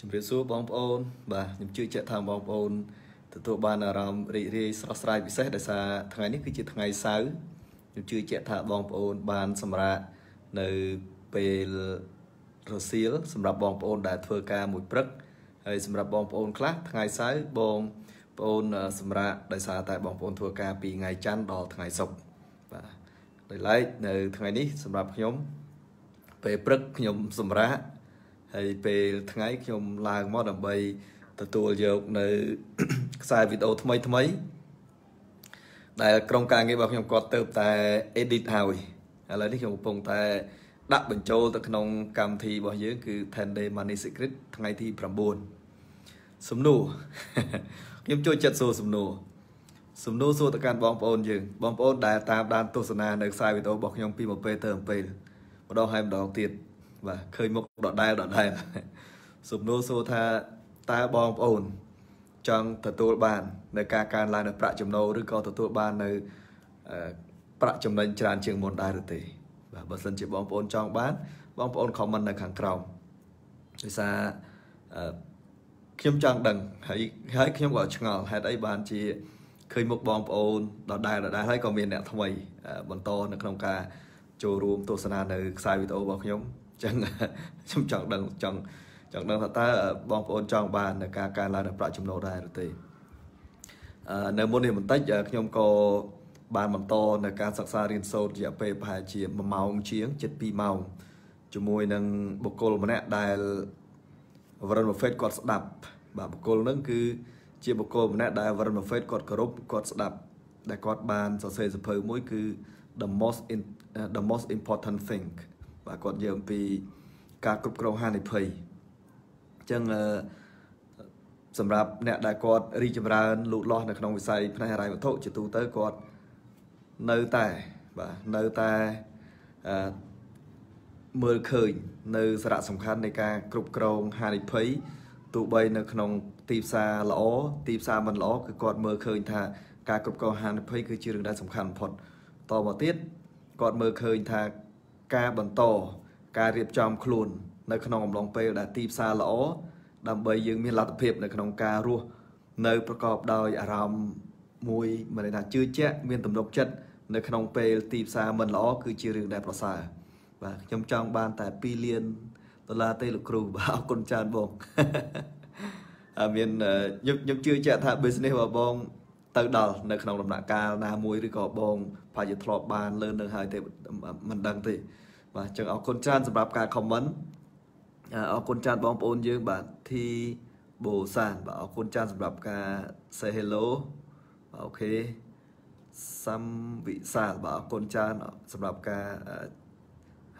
ជំរាបសួរបងប្អូន បាទខ្ញុំជឿជាក់ថាបងប្អូនទទួលបានអារម្មណ៍រីករាយស្រស់ស្រាយពិសេសដោយសារថ្ងៃនេះគឺជាថ្ងៃសៅរ៍ខ្ញុំជឿជាក់ថាបងប្អូនបាន សម្រាកនៅពេលរសៀលសម្រាប់បងប្អូន ដែលធ្វើការមួយព្រឹកហើយសម្រាប់បងប្អូនខ្លះថ្ងៃសៅរ៍បងប្អូន សម្រាប់ដោយសារតែបងប្អូនធ្វើការពីថ្ងៃច័ន្ទដល់ថ្ងៃសុក្របាទដោយឡែកនៅថ្ងៃនេះ សម្រាប់ខ្ញុំពេលព្រឹកខ្ញុំសម្រាប់ហើយពេលថ្ងៃខ្ញុំឡើងមកដើម្បីទទួលយកនៅខ្សែវីដេអូថ្មីថ្មីដែលក្រុមការងាររបស់ខ្ញុំគាត់ទៅតែ edit ហើយឥឡូវនេះខ្ញុំកំពុងតែដាក់បញ្ចូលទៅក្នុងកម្មវិធីរបស់យើងគឺ10 day money secret ថ្ងៃទី9សំណួរខ្ញុំចូលចិត្តសួរសំណួរសំណួរសួរទៅកាន់បងប្អូនយើងបងប្អូនដែលតាមដានទស្សនានៅខ្សែវីដេអូរបស់ខ្ញុំពីមួយពេលទៅមួយពេលម្ដងហើយម្ដងទៀតបាទឃើញមុខដដែលដដែលសំណួរសួរថាតើបងប្អូន ចង់ទទួលបាន នៅការកើនឡើងនៅប្រាក់ចំណូលឬក៏ទទួលបាន នៅប្រាក់ចំណេញច្រើនជាងមុនដែរឬទេបាទបើសិនជាបងប្អូនចង់បានបងប្អូន comment នៅខាងក្រោមដោយសារខ្ញុំចង់ដឹងហើយហើយខ្ញុំក៏ឆ្ងល់ហេតុអីបានជាឃើញមុខបងប្អូនដដែលដដែលហើយក៏មានអ្នកថ្មីបន្តនៅក្នុងការចូលរួមទស្សនានៅខ្សែវីដេអូរបស់ខ្ញុំចឹងខ្ញុំចង់ដឹងចង់ចង់ដឹងថាតើបងប្អូនចង់បានការកើនឡើងនៃប្រាក់ចំណូលដែរឬទេនៅមុននេះបន្តិចខ្ញុំក៏បានបន្តនៅការសិក្សារៀនសូត្ររយៈពេលប្រហែលជា1ម៉ោងជាងជិត2ម៉ោងជាមួយនឹងបុគ្គលម្នាក់ដែល Warren Buffett គាត់ស្ដាប់ បាទបុគ្គលនឹងគឺ ជាបុគ្គលម្នាក់ដែល Warren Buffett គាត់គោរពគាត់ស្ដាប់ដែលគាត់បានសរសេរសភៅមួយគឺ the most in, uh, the most important thing បាទគាត់និយាយអំពីការគ្រប់គ្រងហានិភ័យអញ្ចឹងសម្រាប់អ្នកដែលគាត់រីចម្រើនលូតលាស់នៅក្នុងវិស័យផ្នែកហិរញ្ញវត្ថុជាទូទៅគាត់នៅតែបាទនៅតែមើលឃើញនៅសារៈសំខាន់នៃការគ្រប់គ្រងហានិភ័យទោះបីនៅក្នុងទីផ្សារល្អទីផ្សារមិនល្អគឺគាត់មើលឃើញ ថាការគ្រប់គ្រងហានិភ័យគឺជារឿងដែលសំខាន់បំផុតតមកទៀតគាត់មើលឃើញថាការបន្តការរៀបចំ ខ្លួននៅក្នុងអំឡុងពេលដែលទីផ្សារល្អដើម្បីយើង មានលទ្ធភាព នៅក្នុង ការរស់នៅ ប្រកបដោយអារម្មណ៍មួយមិនថាជឿជាក់មានទំនុកចិត្តនៅក្នុងពេល ទីផ្សារមិនល្អគឺជារឿងដែលប្រសើរបាទខ្ញុំចង់បានតែ2លានដុល្លារទេលោកគ្រូបាទអរគុណច្រើនបងអមានខ្ញុំខ្ញុំជឿជាក់ថា business របស់បងទៅដល់នៅក្នុងដំណាក់កាលណាមួយឬក៏បងប្រហែលជាធ្លាប់បានលើនឹងហើយទេមិនដឹងទេបាទអញ្ចឹងអរគុណច្រើនសម្រាប់ការ comment អរគុណច្រើនបងប្អូនយើងបាទ T បូសានបាទអរគុណច្រើនសម្រាប់ការ say hello អូខេសំវិសាលបាទអរគុណច្រើនសម្រាប់ការ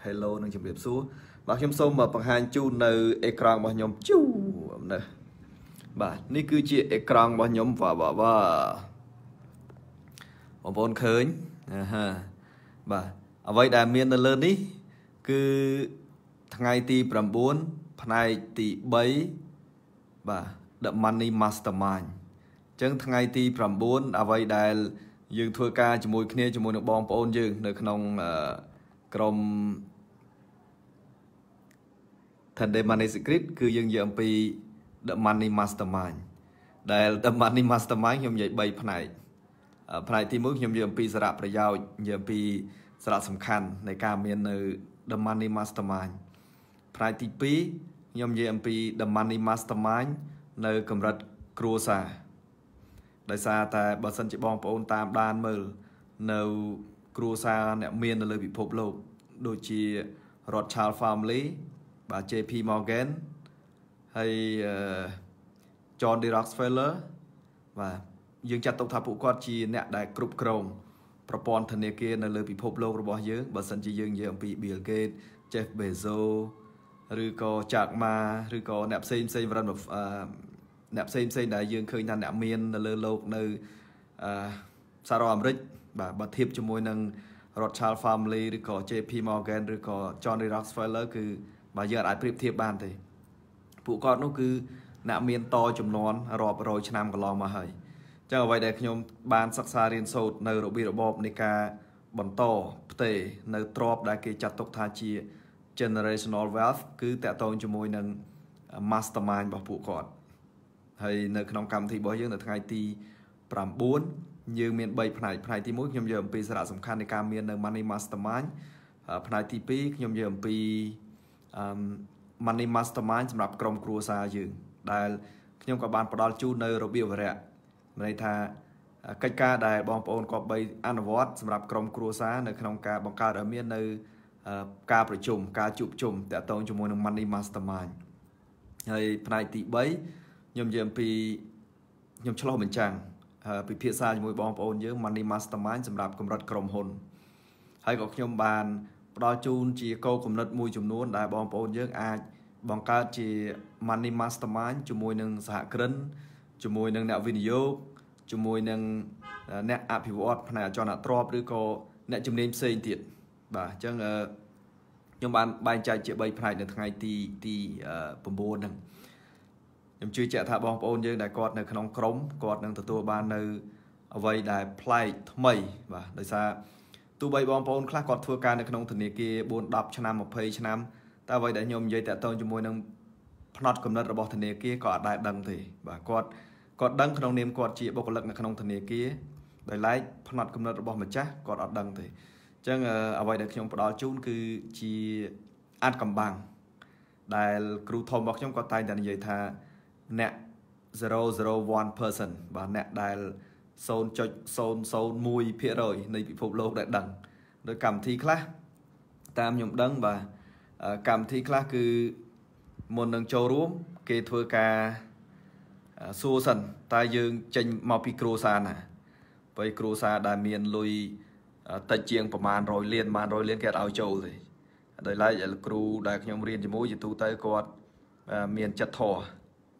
hello និងជម្រាបសួរ បាទខ្ញុំសូមបង្ហាញជូននៅអេក្រង់របស់ខ្ញុំជូអំណឹះបាទនេះគឺជាអេក្រង់របស់ខ្ញុំវ៉ាវ៉ាវ៉ាបងប្អូនឃើញអាហាបាទអ្វីដែលមាននៅលើនេះ គឺថ្ងៃទី9ផ្នែកទី3បាទ The Money Mastermind អញ្ចឹងថ្ងៃ ទី9អ្វី ដែលយើង ធ្វើការជាមួយគ្នាជាមួយនឹងបងប្អូនយើងនៅក្នុង ក្រុម Thunder Money Secret គឺយើងនិយាយអំពី The Money Mastermind ដែល The Money Mastermind ខ្ញុំនិយាយ3ផ្នែកផ្នែកទី1ខ្ញុំនិយាយអំពីសារៈប្រយោជន៍និយាយអំពីសារៈសំខាន់ នៃការមាននៅ The Money Mastermind ផ្នែកទី2ខ្ញុំនិយាយអំពី The Money Mastermind នៅកម្រិតគ្រួសារដោយសារតែបើសិនជាបងប្អូនតាមដានមើល នៅគ្រួសារអ្នកមាននៅលើពិភពលោក ដូចជា Rothschild Family បាទ JP Morgan ហើយ John D Rockefeller បាទយើងចាត់ទុកថាពួកគាត់ជា អ្នកដែលគ្រប់គ្រងប្រព័ន្ធធនាគារនៅលើពិភពលោករបស់យើងបើសិនជាយើងនិយាយអំពី Bill Gates Jeff Bezos ឬក៏ Jack Ma ឬក៏អ្នកផ្សេងផ្សេងវិរិនអ្នកផ្សេងផ្សេងដែលយើងឃើញថាអ្នកមាននៅលើលោកនៅអឺសារអាមេរិកបាទបើធៀបជាមួយ នឹង Rothschild Family ឬក៏ JP Morgan ឬក៏ John D Rockefeller គឺបើយើងអាចប្រៀបធៀបបានទេពួកគាត់នោះគឺអ្នកមានតចំនួនរាប់រយឆ្នាំកន្លងមកហើយអញ្ចឹងអ្វីដែលខ្ញុំ បានសិក្សារៀនសូត្រនៅរបៀបរបបនៃការបន្តផ្ទេរនៅទ្រប ដែលគេចាត់ទុកថាជា generational wealth គឺតកតងជាមួយនឹង mastermind របស់ពួកគាត់ហើយនៅក្នុងកម្មវិធីរបស់យើង នៅថ្ងៃទី9យើងមាន3ផ្នែកផ្នែកទី1ខ្ញុំយកអំពីសារៈសំខាន់នៃការមាននៅ Money Mastermind ផ្នែកទី2ខ្ញុំយកអំពីអឺ Money Mastermind សម្រាប់ក្រុមគ្រួសារយើង ដែលខ្ញុំក៏បានផ្ដល់ជូននៅរបៀបវរៈមានន័យថាកិច្ចការដែលបងប្អូនគប្បី អនុវត្តសម្រាប់ក្រុមគ្រួសារនៅក្នុងការបង្កើតឲ្យមាននៅ ការប្រជុំការជួបជុំតាក់ទងជាមួយនឹង Money Mastermind ហើយផ្នែកទី3ខ្ញុំនិយាយអំពីខ្ញុំឆ្លោះបញ្ចាំងពិភាក្សាជាមួយបងប្អូនយើង Money Mastermind សម្រាប់កម្រិតក្រុមហ៊ុនហើយក៏ខ្ញុំបានផ្ដល់ជូនជាកោគំនិតមួយចំនួន ដែលបងប្អូនយើង អាច បង្កើតជា Money Mastermind ជាមួយនឹងសហគ្រិនជាមួយនឹងអ្នកវិនិយោគជាមួយនឹងអ្នកអភិវឌ្ឍផ្នែកអចលនទ្រព្យឬក៏អ្នកជំនាញផ្សេងទៀតបាទអញ្ចឹងខ្ញុំបានបែងចែកជា3ផ្នែកនៅថ្ងៃទីទី9ហ្នឹងខ្ញុំជឿជាក់ថាបងប្អូនយើងដែលគាត់នៅក្នុងក្រុមគាត់នឹងទទួលបាននៅអ្វីដែលប្លែកថ្មីបាទដោយសារទោះបីបងប្អូនខ្លះគាត់ធ្វើការនៅក្នុងធនាគារ4 10ឆ្នាំ20ឆ្នាំតែអ្វីដែលខ្ញុំនិយាយតាក់ទងជាមួយនឹងផ្នត់កំណត់របស់ធនាគារក៏អាចដែរដឹងទេបាទគាត់គាត់ដឹងក្នុង នាមគាត់ជាបុគ្គលិកនៅក្នុងធនាគារដោយឡែកផ្នត់កំណត់របស់ ម្ចាស់គាត់អត់ដឹងទេអញ្ចឹងអ្វីដែលខ្ញុំផ្ដល់ជូនគឺជាអាចកំបាំងដែលគ្រូធំរបស់ខ្ញុំគាត់តែងតែនិយាយថាអ្នក001 person បាទអ្នកដែល0.001%នៃពិភពលោកដែលដឹងដោយកម្មវិធីខ្លះតាមខ្ញុំដឹងបាទកម្មវិធីខ្លះគឺមុននឹងចូលរួម គេធ្វើការសួរសិនតើយើងចេញមកពីគ្រួសារណាបើគ្រួសារដែលមានលុយតិចជាងប្រហែល100លានប្រហែល100លានគេអត់ឲ្យចូលទេដោយឡែកគ្រូដែលខ្ញុំរៀនជាមួយជាទូទៅគាត់មានចិត្តធម៌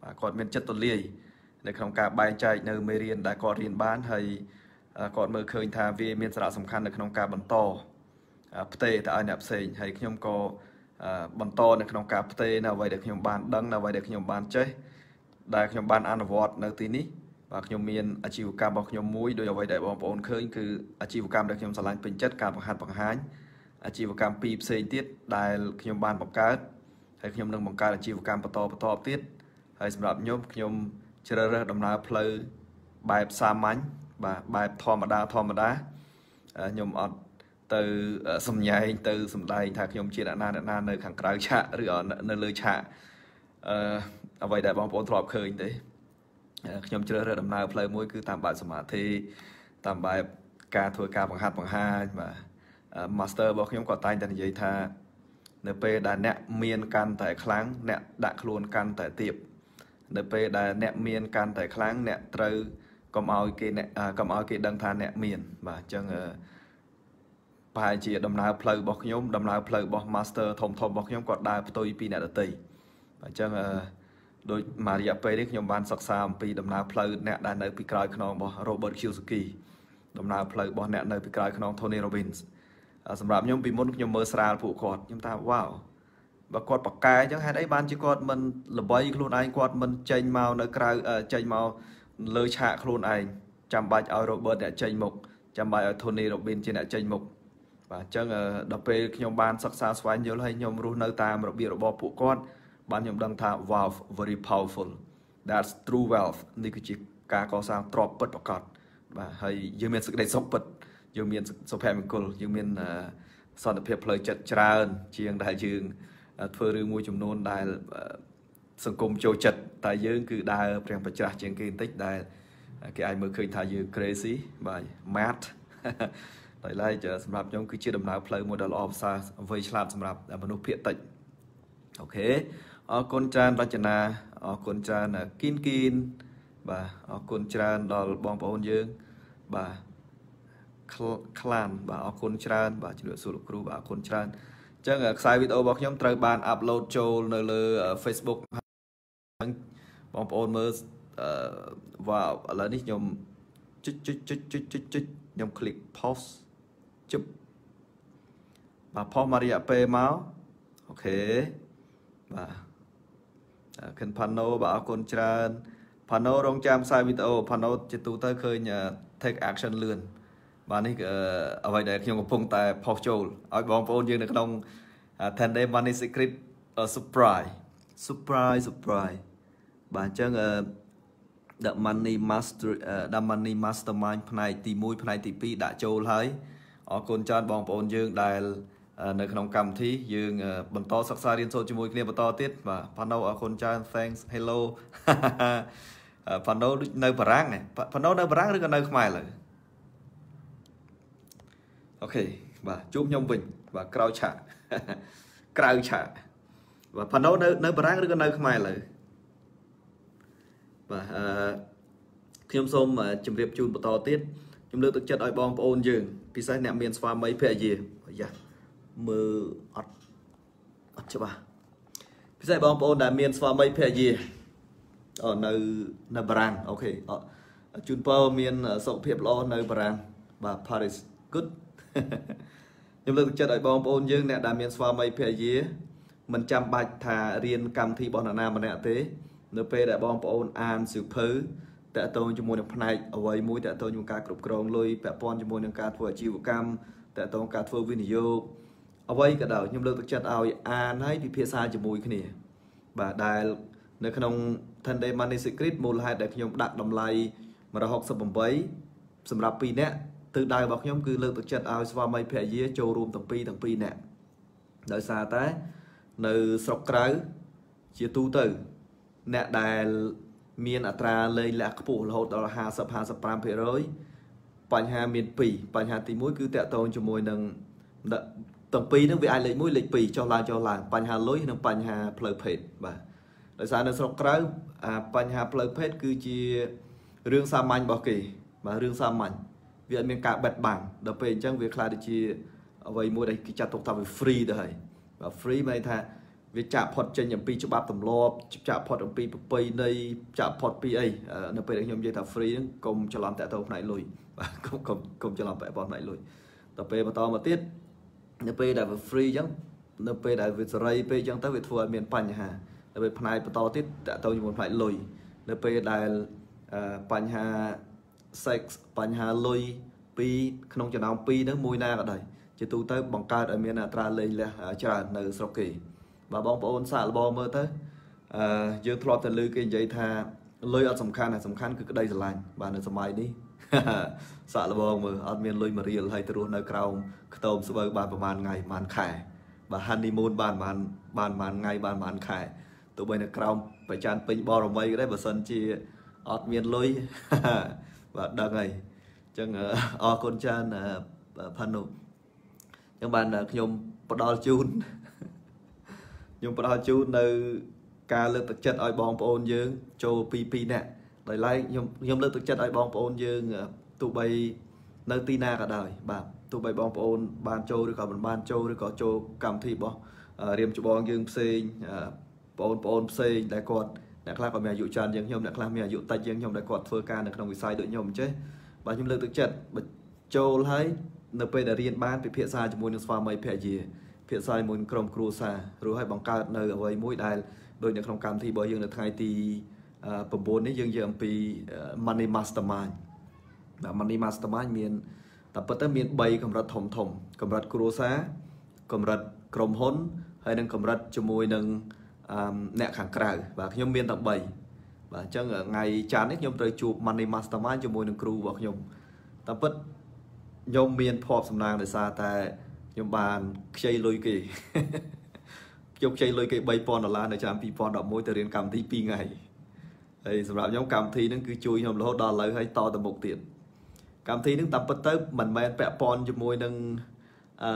បាទគាត់មាន ចិត្តទលាយនៅក្នុងការបែងចែកនៅមេរៀនដែលគាត់រៀនបានហើយគាត់មើលឃើញថាវាមានសារៈសំខាន់នៅក្នុងការបន្តផ្ទេរទៅឲ្យអ្នកផ្សេងហើយខ្ញុំក៏បន្តនៅក្នុងការផ្ទេរនៅអ្វីដែលខ្ញុំបានដឹងនៅអ្វីដែលខ្ញុំបានចេះដែលខ្ញុំបានអនុវត្ត នៅ ទីនេះបាទខ្ញុំមានអាជីវកម្មរបស់ខ្ញុំមួយដោយអ្វីដែលបងប្អូនឃើញគឺអាជីវកម្មដែលខ្ញុំឆ្លាញ់ពេញចិត្តការបង្ហាត់បង្ហាញអាជីវកម្មពីរផ្សេងទៀតដែលខ្ញុំបានបង្កើតហើយខ្ញុំនឹងបង្កើតអាជីវកម្មបន្តបន្តទៀតហើយសម្រាប់ខ្ញុំខ្ញុំជ្រើសរើសដំណើរផ្លូវបែបសាមញ្ញបាទបែបធម្មតាធម្មតាខ្ញុំអត់ទៅសំញែងទៅសំដែងថាខ្ញុំជាអ្នកណាអ្នកណា នៅខាងក្រៅឆាកឬនៅលើឆាកអឺអ្វីដែលបងប្អូនធ្លាប់ឃើញទេខ្ញុំជ្រើសរើសដំណើរផ្លូវមួយគឺតាមបែបសមាធិតាមបែបការធ្វើការ បង្ហាត់បង្ហាញបាទ master របស់ខ្ញុំគាត់តែងតែនិយាយថា នៅពេលដែលអ្នកមានកាន់តែខ្លាំងអ្នកដាក់ខ្លួនកាន់តែទៀបនៅពេលដែលអ្នកមាន កាន់តែខ្លាំងអ្នកត្រូវកុំឲ្យគេកុំឲ្យគេដឹងថាអ្នកមាន បាទអញ្ចឹងប្រហែលជាដំណើរផ្លូវរបស់ខ្ញុំដំណើរផ្លូវរបស់ master ធំធំរបស់ខ្ញុំគាត់ដើរផ្ទុយពីអ្នកដទៃបាទអញ្ចឹងដោយមួយរយៈពេលនេះខ្ញុំបានសិក្សាអំពីដំណើរផ្លូវអ្នកដែលនៅពីក្រោយខ្នងរបស់ Robert Kiyosaki ដំណើរផ្លូវរបស់អ្នកនៅពីក្រោយខ្នង Tony Robbins សម្រាប់ខ្ញុំពីមុនខ្ញុំមើលស្រាលពួកគាត់ខ្ញុំថាវ៉ាវបើគាត់ប្រកែអញ្ចឹងហេតុអីបានជាគាត់មិនល្បីខ្លួនឯងគាត់មិនចេញមកនៅក្រៅចេញមកលើឆាកខ្លួនឯងចាំបាច់ឲ្យ Robert អ្នកចេញមុខចាំបាច់ឲ្យ Tony Robin ជាអ្នកចេញមុខបាទអញ្ចឹងដល់ពេលខ្ញុំបានសិក្សាស្វែងយល់ហើយខ្ញុំរស់នៅតាមរបៀបរបស់ពួកគាត់បានខ្ញុំដឹងថា valve very powerful that's true wealth នេះគឺជាការកសាងទ្រព្យពិតប្រាកដបាទហើយយើងមានសេចក្តីសុខពិតយើងមានសុភមង្គលយើងមានសន្តិភាពផ្លូវចិត្តច្រើនជាងដែលយើងធ្វើរឿងមួយចំនួនដែល សង្គមចូលចិត្តតែយើង គឺដើរព្រះប្រច្រាស់ជាងគេបន្តិចដែល គេអាចមើលឃើញថាយើង crazy បាទ mad ដោយឡែកសម្រាប់ខ្ញុំគឺជាដំណើរផ្លូវមួយដ៏ល្អប្រសើរវ័យឆ្លាតសម្រាប់មនុស្សភាគតិចអូខេអរគុណច្រើនរចនាអរគុណច្រើនគីនគីនបាទអរគុណច្រើន ដល់បងប្អូនយើង បាទខ្លាមបាទអរគុណច្រើនបាទជំរាបសួរលោកគ្រូបាទអរគុណច្រើនចឹងខ្សែវីដេអូរបស់ខ្ញុំត្រូវ បានអាប់ឡូតចូលនៅលើ Facebook ហើយបងប្អូនមើលអឺវ៉ាវឥឡូវនេះខ្ញុំចុចចុចចុចចុចចុចចុចខ្ញុំ click pause ជិបបាទ pause មករយៈពេលមកអូខេបាទខិនផាណូបាទអរគុណច្រើនផាណូរងចាំខ្សែវីដេអូផាណូជាទូទៅឃើញ take action លឿនបាទនេះអ្វីដែលខ្ញុំកំពុងតែផុសចូលឲ្យបងប្អូនយើងនៅក្នុង10 day money secret surprise surprise surprise បាទអញ្ចឹង the money master the money mastermind ផ្នែកទី1ផ្នែកទី2ដាក់ចូលហើយអរគុណច្រើនបងប្អូនយើងដែល នៅក្នុងកម្មវិធីយើង បន្តសិក្សារៀនសូត្រជាមួយ គ្នាបន្តទៀតបាទផាណូអរគុណច្រើន thanks hello ផាណូនៅបារាំងផាណូនៅបារាំងឬក៏នៅ ខ្មែរឡើយអូខេបាទជួបខ្ញុំវិញបាទក្រៅឆាកក្រៅឆាកបាទផាណូនៅនៅបារាំងឬក៏នៅ ខ្មែរឥឡូវបាទអឺខ្ញុំសូមជម្រាបជូនបន្តទៀតខ្ញុំលើកទឹកចិត្តឲ្យបងប្អូនយើង ពិសេសអ្នកមានស្វាមីភរិយាយ៉ាមើលអត់អត់ច្បាស់ពិសេសបងប្អូនដែលមានស្វាមីភរិយាអូនៅនៅបារាំងអូខេជូនពរមាន សុខភាពល្អនៅបារាំងបាទ Paris good ខ្ញុំលើកទឹកចិត្តឲ្យបងប្អូនយើងអ្នកដែលមានស្វាមីភរិយា មិនចាំបាច់ថារៀនកម្មវិធីរបស់នរណាម្នាក់ទេ នៅពេលដែលបងប្អូនអានសៀវភៅតកតងជាមួយនឹងផ្នែកអ្វីមួយតកតងជាមួយការគ្រប់គ្រងលុយពាក់ព័ន្ធជាមួយនឹងការធ្វើអាជីវកម្មតកតងការធ្វើវិនិយោគអ្វីក៏ដោយខ្ញុំលើកទឹកចិត្តឲ្យអានហើយពិភាក្សាជាមួយគ្នាបាទដែលនៅ ក្នុង Ten Day Money Secret មូលហេតុដែលខ្ញុំដាក់តម្លៃ168សម្រាប់2នាក់ទិសដៅរបស់ខ្ញុំគឺលើកទឹកចិត្តឲ្យស្វាមីភរិយាចូលរួមទាំងពីរទាំងពីរនាក់ដោយសារតែនៅស្រុកក្រៅជាទូទៅអ្នកដែលមាន អត្រាលេងលក្ខខ្ពស់រហូតដល់50 55%បញ្ហាមាន2បញ្ហាទី1គឺតកតងជាមួយនឹងទាំងពីរហ្នឹងវាអាចលេខ1លេខ2ចុះឡើងចុះឡើងបញ្ហាលុយនិងបញ្ហាផ្លូវភេទបាទដោយសារនៅស្រុកក្រៅអាបញ្ហាផ្លូវភេទគឺជារឿងសាមញ្ញរបស់គេបាទរឿងសាមញ្ញវាអត់មានការបិទបាំងដល់ពេលអញ្ចឹងវាខ្លាចទៅជាអ្វីមួយដែលគេចាត់ទុកថាវា free ទៅហើយបើ free មានថាវាចាក់ផុតចេញអំពីច្បាប់ទម្លាប់ចាក់ផុតអំពីប្រពៃណីចាក់ផុតពីអីនៅពេលដែលខ្ញុំនិយាយថា free ហ្នឹងកុំច្រឡំតាក់ទងផ្នែកលុយបាទកុំកុំកុំច្រឡំពាក់ព័ន្ធផ្នែកលុយដល់ពេលបន្តមកទៀតនៅពេលដែលវា free អញ្ចឹងនៅពេលដែលវាសេរីពេលអញ្ចឹងទៅវាធ្វើឲ្យមានបញ្ហានៅពេលផ្នែកបន្តទៀតតាក់ទងជាមួយផ្នែកលុយនៅពេលដែលបញ្ហា sex បញ្ហាលុយពីក្នុងចំណោម2នោះមួយណាក៏ដោយជាទូទៅបង្កើតឲ្យមានអត្រាលែងលះច្រើននៅស្រុកគេបាទបងប្អូនសាកល្បងមើលទៅអឺយើងធ្លាប់តែលើគេនិយាយថាលុយអត់សំខាន់តែសំខាន់គឺក្តីស្រឡាញ់បាទនៅសម័យនេះសាកល្បងមើលអត់មានលុយមួយរៀលហើយទៅរស់នៅក្រោមខ្ទមស្បូវបានប្រហែលថ្ងៃប្រហែលខែបាទ honeymoon បានប្រហែលបានប្រហែលថ្ងៃបានប្រហែលខែទោះបីនៅក្រោមប្រច័នពេញបរមីក៏ដោយបើសិនជាអត់មានលុយបាទដឹងហើយអញ្ចឹងអរគុណច្រើនផានុអញ្ចឹងបានខ្ញុំផ្ដល់ជូនខ្ញុំផ្ដល់ជូននៅការលើកទឹកចិត្តឲ្យបងប្អូនយើង ចូលពីពីរនាក់ដោយឡែកខ្ញុំខ្ញុំលើកទឹកចិត្តឲ្យបងប្អូនយើងទោះបីនៅទីណាក៏ដោយបាទទោះបីបងប្អូន បានចូលឬក៏មិនបានចូលឬក៏ចូលកម្មវិធីរបស់រៀមច្បងយើងផ្សេងបងប្អូនផ្សេងដែលគាត់អ្នកខ្លះក៏មានអាយុច្រើនជាងខ្ញុំអ្នកខ្លះមានអាយុតិចជាងខ្ញុំដែលគាត់ធ្វើការនៅក្នុងវិស័យដូចខ្ញុំអញ្ចឹងបាទខ្ញុំលើកទឹកចិត្តបើចូលហើយនៅពេលដែលរៀនបានពិភាក្សាជាមួយនឹងស្វាមីភរិយាភាសាជាមួយក្រុមគ្រួសាររួចហើយបង្កើតនៅអ្វីមួយដែលដូចនៅក្នុងកម្មវិធីរបស់យើងនៅថ្ងៃទី9នេះយើងនិយាយអំពី Money Mastermind បាទ Money Mastermind មានតែពិតទៅមាន3កម្រិតធំធំកម្រិតគ្រួសារកម្រិតក្រុមហ៊ុនហើយនិងកម្រិតជាមួយនឹងអ្នកខាងក្រៅបាទខ្ញុំមានតែ3បាទអញ្ចឹងថ្ងៃច័ន្ទនេះខ្ញុំត្រូវជួប Money Mastermind ជាមួយនឹងគ្រូរបស់ខ្ញុំតាមពិតខ្ញុំមានភ័ព្វសំណាងដោយសារតែខ្ញុំបានខ្ចីលុយគេខ្ញុំខ្ចីលុយគេ3000ដុល្លារនៅឆ្នាំ2011ទៅរៀនកម្មវិធី2ថ្ងៃហើយសម្រាប់ខ្ញុំកម្មវិធីហ្នឹងគឺជួយខ្ញុំរហូតដល់ឥឡូវហើយតទៅមុខទៀតកម្មវិធីហ្នឹងតាមពិតទៅមិនមែនពាក់ព័ន្ធជាមួយនឹងអឺ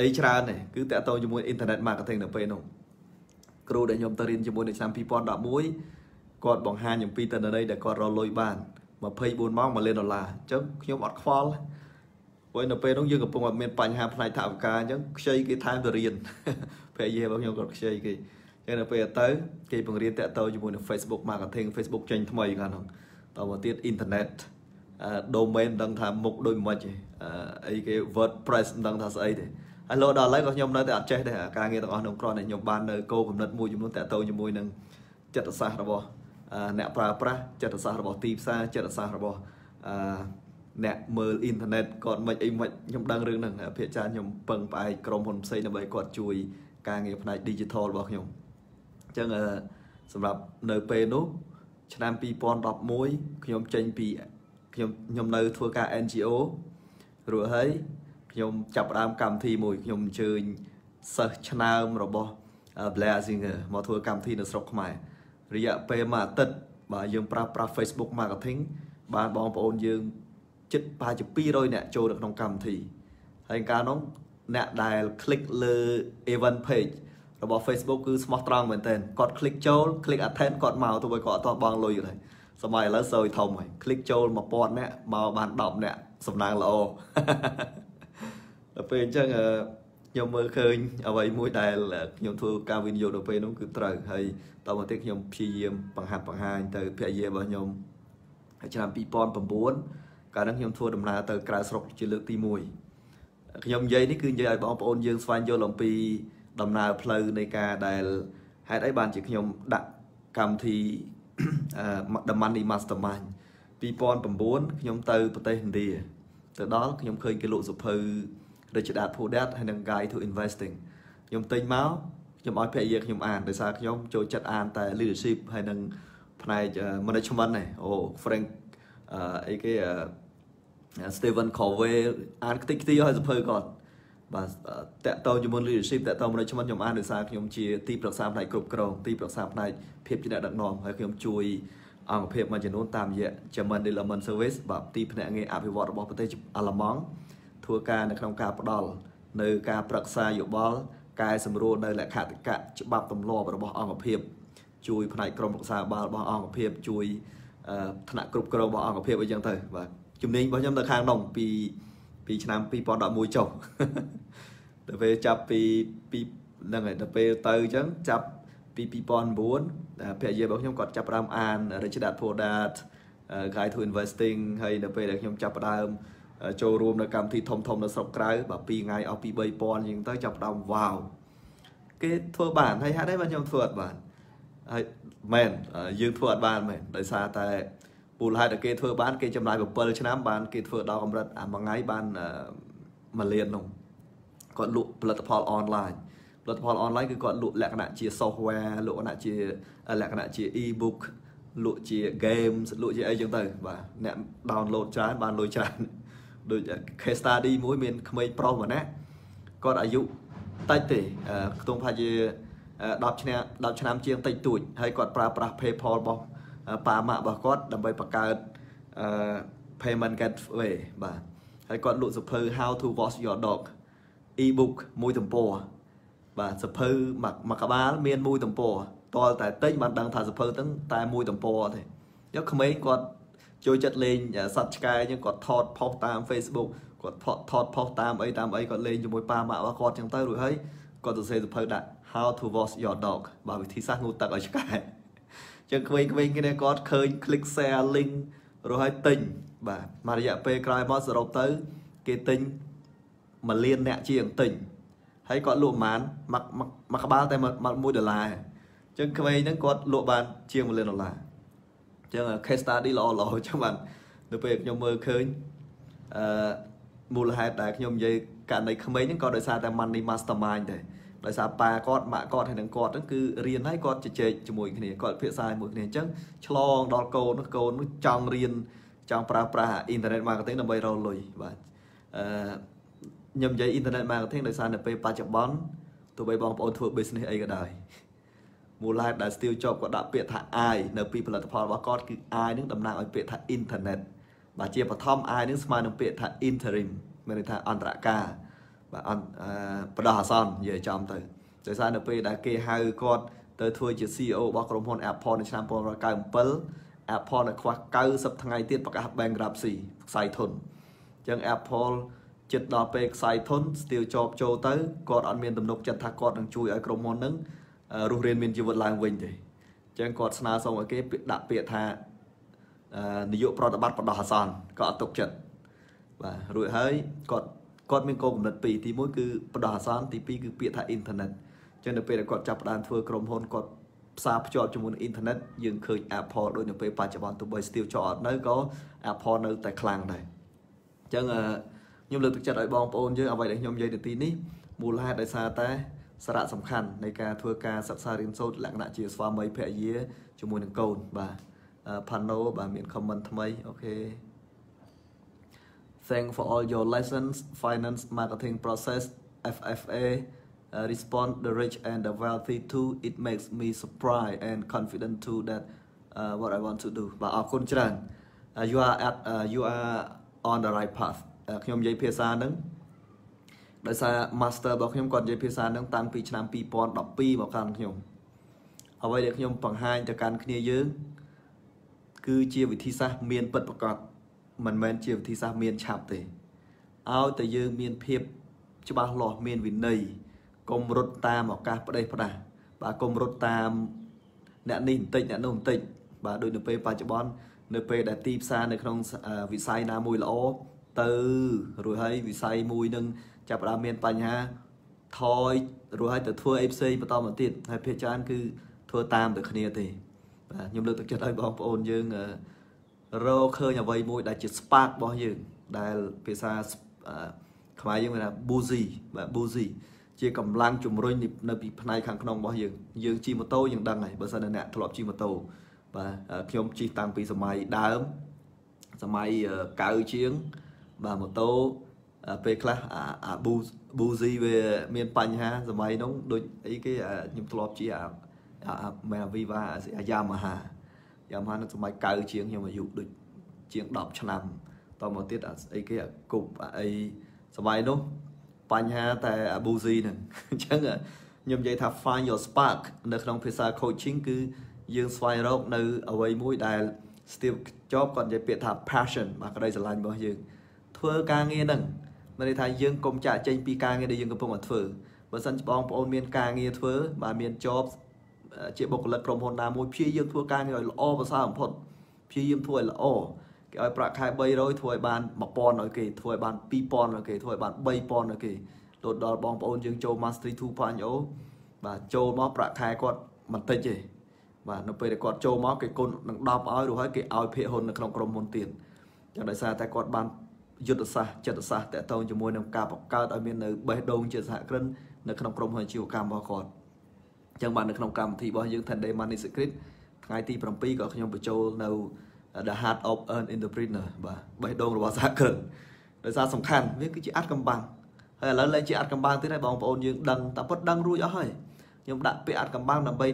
អីច្រើនទេគឺតាក់ទងជាមួយ internet marketing នៅពេលនោះគ្រូដែលខ្ញុំទៅរៀនជាមួយនៅឆ្នាំ2011គាត់បង្ហាញអំពីតនន័យដែលគាត់រលុយបាន24ម៉ោង1លានដុល្លារអញ្ចឹងខ្ញុំអត់ខ្វល់ព្រោះនៅពេលនោះយើងកំពុងតែមានបញ្ហាផ្នែកថវិកាអញ្ចឹងខ្ចីគេថែមទៅរៀនពេលយេរបស់ខ្ញុំគាត់ខ្ចីគេអញ្ចឹងនៅពេលទៅគេបង្រៀនតាក់ទងជាមួយនឹង Facebook marketing Facebook ចេញថ្មីខាងនោះតទៅទៀត internet domain មិនដឹងថាមុខដូចមិនខ្មិចអីគេ WordPress មិនដឹងថាស្អីទេហើយលោដល់ឥឡូវក៏ខ្ញុំនៅតែអត់ចេះដែរការងារទាំងអស់ក្នុងគ្រាន់តែខ្ញុំបាននៅគោលគំនិតមួយចំនួនតាក់ទងជាមួយនឹងចិត្តសាស្ត្ររបស់អ្នកប្រើប្រាស់ចិត្តសាស្ត្ររបស់ទីផ្សារចិត្តសាស្ត្ររបស់អ្នកមើលអ៊ីនធឺណិតគាត់មិនអីមិនខ្ញុំដឹងរឿងហ្នឹងភាគច្រើនខ្ញុំពឹងផ្អែកក្រុមហ៊ុនផ្សេងដើម្បីគាត់ជួយការងារផ្នែក digital របស់ខ្ញុំអញ្ចឹងសម្រាប់នៅពេលនោះឆ្នាំ2011ខ្ញុំចេញពីខ្ញុំខ្ញុំនៅធ្វើការ NGO រួចហើយខ្ញុំចាប់ផ្ដើមកម្មវិធីមួយខ្ញុំអញ្ជើញសិស្សឆ្នើមរបស់ Blair Singer មកធ្វើកម្មវិធីនៅស្រុកខ្មែររយៈពេលមួយអាទិត្យបាទយើងប្រើប្រាស់ Facebook Marketing បានបងប្អូនយើងជិតប្រហែលជា200នាក់ចូលនៅក្នុងកម្មវិធីហើយកាលនោះអ្នកដែល click លើ event page របស់ Facebook គឺស្មោះត្រង់មែនតើគាត់ click ចូល click attend គាត់មកទោះបីគាត់អត់តបង់លុយទេសម័យឥឡូវសើយធំហើយ click ចូល1000នាក់មកបាន10នាក់សំណាងល្អដល់ពេលអញ្ចឹងខ្ញុំមើលឃើញ អ្វីមួយ ដែលខ្ញុំធ្វើការវិនិយោគដល់ពេលនោះគឺត្រូវហើយតមកទៀតខ្ញុំព្យាយាម បង្ហាត់បង្ហាញទៅភរិយារបស់ខ្ញុំឆ្នាំ2009កាលនោះខ្ញុំធ្វើដំណើរទៅក្រៅស្រុកជាលើកទី1ខ្ញុំនិយាយនេះគឺនិយាយឲ្យបងប្អូនយើងស្វែងយល់អំពី ដំណើរផ្លូវនៃការដែលហេតុអីបានជាខ្ញុំដាក់កម្មវិធី The Money Mastermind 2009ខ្ញុំទៅប្រទេសឥណ្ឌាទៅដល់ខ្ញុំឃើញគេលក់សុភៅរជដាតភូដាតហើយនិង Guide to Investing ខ្ញុំទិញមកខ្ញុំឲ្យភរិយាខ្ញុំអានដោយសារខ្ញុំចូលចិត្តអានតែ leadership ហើយនិងផ្នែក management ហ្នឹងអូ Frank អីគេ Steven Covey អានខ្ទេចខ្ទីឲ្យសភើគាត់បាទតកតជាមួយ leadership តកត management ខ្ញុំអានដោយសារខ្ញុំជាទីប្រឹក្សាផ្នែកគ្រប់គ្រង ទីប្រឹក្សាផ្នែកភាពជាអ្នកដឹកនាំហើយខ្ញុំជួយ អង្គភាពមួយចំនួនតាមរយៈ German Development Service បាទទីភ្នាក់ងារអភិវឌ្ឍរបស់ប្រទេសអាល្លឺម៉ង់ធ្វើការនៅក្នុងការផ្ដល់នៅការប្រឹក្សាយោបល់កែសម្រួលនៅលក្ខតិកៈច្បាប់ទម្លាប់របស់អង្គភាព ជួយផ្នែកក្រមរក្សាបាលរបស់អង្គភាពជួយថ្នាក់គ្រប់គ្រងរបស់អង្គភាពអីចឹងទៅបាទជំនាញរបស់ខ្ញុំនៅខាងនោះពីពីឆ្នាំ2011ចុះទៅពេលចាប់ពីពីហ្នឹងហើយទៅពេលទៅអញ្ចឹងចាប់ពី2009ភរិយារបស់ខ្ញុំគាត់ចាប់ផ្ដើមអាន Rich Dad Poor Dad Guide to Investing ហើយដល់ពេលដែលខ្ញុំចាប់ផ្ដើមចូលរួមនៅកម្មវិធីធំធំនៅស្រុកក្រៅបាទ2ថ្ងៃអស់ពី3000ជាងទៅចាប់ដើមវ៉ាវគេធ្វើបានហើយហាក់ដែរបាទខ្ញុំធ្វើអត់បានហើយមែនយើងធ្វើអត់បានមែនដោយសារតែមូលហេតុដែលគេធ្វើបានគេចំណាយ7ឆ្នាំបានគេធ្វើដល់កម្រិតអាមួយថ្ងៃបានមួយលាននោះគាត់លក់ផលិតផលអនឡាញផលិតផលអនឡាញគឺគាត់លក់លក្ខណៈជា software លក្ខណៈជាលក្ខណៈជា e-book លក់ជា games លក់ជាអីចឹងទៅបាទអ្នក download ច្រើនបានលុយច្រើនដូច case study មួយមានក្មេងប្រុសម្នាក់គាត់អាយុតិចទេខ្ទង់ថាជា10ឆ្នាំ10ឆ្នាំជាងតិចតួចហើយគាត់ប្រើប្រាស់ PayPal របស់ប៉ាម៉ាក់របស់គាត់ដើម្បីបង្កើត payment gateway បាទហើយគាត់លក់សភៅ how to wash your dog ebook មួយទំព័របាទសភៅមួយក្បាល មានមួយទំព័រតលតែតិចបានដឹងថាសភៅហ្នឹងតែមួយទំព័រទេយកក្មេងគាត់ចូលចិត្តលេងសត្វឆ្កែអញ្ចឹងគាត់ថតផុសតាម Facebook គាត់ថតថតផុសតាមអីតាមអីគាត់លេងជាមួយប៉ាម៉ាក់របស់គាត់អញ្ចឹងទៅរួចហើយគាត់ទៅសេសភៅដាក់ How to wash your dog បាទវិធីសាស្ត្រងូតទឹកឲ្យឆ្កែចឹងក្មេងៗគ្នាគាត់ឃើញ click share link រួចហើយទិញបាទមករយៈពេលក្រោយមកសរុបទៅគេទិញមួយលានអ្នកជាងទិញហើយគាត់លក់ប្រហែលមួយក្បាលតែ1ដុល្លារអញ្ចឹងក្មេងហ្នឹងគាត់លក់បានជាង1លានដុល្លារចឹង case study ល្អល្អចឹងបាទនៅពេលខ្ញុំមើលឃើញអឺមូលហេតុដែលខ្ញុំនិយាយករណីក្មេងហ្នឹងក៏ដោយសារតែ money mastermind ដែរដោយសារប៉ាគាត់ម៉ាក់គាត់ហើយនឹងគាត់ហ្នឹងគឺរៀនហើយគាត់ជជែកជាមួយគ្នាគាត់ភាសាជាមួយគ្នាអញ្ចឹងឆ្លងដល់កូននោះកូននោះចង់រៀនចង់ប្រើប្រាស់ internet marketing ដើម្បីរកលុយបាទអឺខ្ញុំនិយាយ internet marketing ដោយសារនៅពេលបច្ចុប្បន្នទោះបីបងប្អូនធ្វើ business អីក៏ដោយមូលហេតុដែល Steel Job គាត់ដាក់ពាក្យថា I នៅពីផលិតផលរបស់គាត់គឺ I នឹងតំណាងឲ្យពាក្យថា Internet បាទជាបឋម I នឹងស្មើនឹងពាក្យថា interim មានន័យថាអន្តរការបាទបដោះអាសន្ននិយាយចំទៅដោយសារនៅពេលដែលគេហៅគាត់ទៅធ្វើជា CEO របស់ក្រុមហ៊ុន Apple នៅឆ្នាំ1997 Apple នៅខ្វះ90ថ្ងៃទៀតប្រកាស bankruptcy ខ្សែធនអញ្ចឹង Apple ចិត្តដល់ពេលខ្សែធន Steve Jobs ចូលទៅគាត់អត់មានទំនុក ចិត្តថាគាត់នឹងជួយឲ្យក្រុមហ៊ុននឹងរស់រានមានជីវិតឡើងវិញទេអញ្ចឹងគាត់ស្នើសុំឲ្យគេដាក់ពាក្យថានយោបាយប្រតិបត្តិបដោះអាសន្នក៏អត់ទុកចិត្តបាទរួចហើយគាត់គាត់មានគោលគំនិតពីរទី1គឺបដោះអាសន្នទី2គឺពាក្យថាអ៊ីនធឺណិតអញ្ចឹងនៅពេលដែលគាត់ចាប់ផ្ដើមធ្វើក្រុមហ៊ុនគាត់ផ្សារភ្ជាប់ជាមួយអ៊ីនធឺណិតយើងឃើញ Apple ដូចនៅពេលបច្ចុប្បន្នទោះបី Steel ចោលអត់នៅក៏ Apple នៅតែខ្លាំងដែរអញ្ចឹងខ្ញុំលើកទឹកចិត្តឲ្យបងប្អូនយើងអ្វីដែលខ្ញុំនិយាយនៅទីនេះមូលហេតុដោយសារតែសារៈសំខាន់នៃការធ្វើការសិក្សារៀនសូត្រលក្ខណៈជាស្វាមីភរិយាជាមួយនឹងកូនបាទផាណូបាទមាន comment ថ្មីអូខេ Thank for all your lessons finance marketing process FFA uh, respond the rich and the wealthy too it makes me surprised and confident too that uh, what I want to do បាទអរគុណច្រើន you are at uh, you are on the right path ខ្ញុំនិយាយភាសាហ្នឹងដោយសារ master របស់ខ្ញុំគាត់និយាយភាសានឹងតាំងពីឆ្នាំ2012មកកាន់ខ្ញុំអ្វីដែលខ្ញុំបង្ហាញទៅកាន់គ្នាយើងគឺជាវិធីសាស្ត្រមានពិតប្រាកដមិនមែនជាវិធីសាស្ត្រមានឆាប់ទេឲ្យតែយើងមានភាព ច្បាស់លាស់មានវិន័យកុំរត់តាមឱកាសផ្ដេសផ្ដាសបាទកុំរត់តាមអ្នកនេះបន្តិចអ្នកនោះបន្តិចបាទដូចនៅពេលបច្ចុប្បន្ននៅពេលដែលទីផ្សារនៅក្នុងវិស័យណាមួយល្អទៅរួចហើយវិស័យមួយនឹងចាប់ផ្ដើមមានបញ្ហាថយរួចហើយទៅធ្វើអីផ្សេងបន្តមកទៀតហើយភាគច្រើនគឺធ្វើតាមទៅគ្នាទេបាទខ្ញុំលើកទឹកចិត្តឲ្យបងប្អូនយើងរកឃើញអ្វីមួយ ដែលជា spark របស់យើងដែលភាសាខ្មែរយើងគេថា boozy បាទ boozy ជាកម្លាំងជំរុញនៅពីផ្នែកខាងក្នុងរបស់យើងយើងជិះម៉ូតូយើងដឹងហើយបើសិនអ្នកធ្លាប់ជិះម៉ូតូបាទខ្ញុំជិះតាំងពីសម័យដើមសម័យកៅជាងបាទម៉ូតូពេលខ្លះអាប៊ូប៊ូស៊ីវាមានបញ្ហាសម័យនោះដូចអីគេខ្ញុំធ្លាប់ជាអាមែនវីវ៉ាអាយ៉ាម៉ាហាយ៉ាម៉ាហានៅសម័យកៅជាងខ្ញុំអាយុដូចជាង10ឆ្នាំតមកទៀតអាអីគេអាគប់អីសម័យនោះបញ្ហាតែអាប៊ូស៊ីហ្នឹងអញ្ចឹងខ្ញុំនិយាយថា find your spark នៅក្នុងភាសា coaching គឺ យើងស្វែងរក នៅអ្វីមួយដែល Steve Jobs គាត់និយាយពាក្យថា passion បាទក្តីស្រឡាញ់របស់យើង ធ្វើការងារហ្នឹងមានន័យថាយើងកុំចាក់ចេញពីការងារដែលយើងកំពុងតែធ្វើបើសិនបងប្អូន មានការងារធ្វើបាទមាន job ជាបុគ្គលិកក្រុមហ៊ុនណាមួយព្យាយាមធ្វើការងារឲ្យល្អប្រសើរបំផុតព្យាយាមធ្វើឲ្យល្អគេឲ្យប្រាក់ខែ300ធ្វើឲ្យបាន1000ឲ្យគេធ្វើឲ្យបាន2000ឲ្យគេធ្វើឲ្យបាន3000ឲ្យគេទៅដល់បងប្អូនយើងចូល Mastery 2.0បាទចូលមកប្រាក់ខែគាត់មិនតិចទេបាទនៅពេលដែលគាត់ចូលមកគេគុណនឹង10ឲ្យរួចហើយគេឲ្យភាគហ៊ុននៅក្នុងក្រុមហ៊ុនទៀតចឹងដោយសារតែគាត់បានយុទ្ធសាស្ត្រចិត្តសាស្ត្រតកតងជាមួយនឹងការបង្កើតឲ្យមាននៅបេះដូងជាសហគ្រិននៅក្នុងក្រុមហ៊ុនអាជីវកម្មរបស់គាត់អញ្ចឹងបាទនៅក្នុងកម្មវិធីរបស់យើង Ten Day Money Secret ថ្ងៃទី7ក៏ខ្ញុំបញ្ចូលនៅ The Heart of an Entrepreneur បាទបេះដូងរបស់សហគ្រិនដោយសារសំខាន់វាគឺជាអាចកំបាំងហើយឥឡូវលែងជាអាចកំបាំងទៀតហើយបងប្អូនយើងដឹងតែពុតដឹងរួចអស់ហើយខ្ញុំដាក់ពាក្យអាចកំបាំងដើម្បី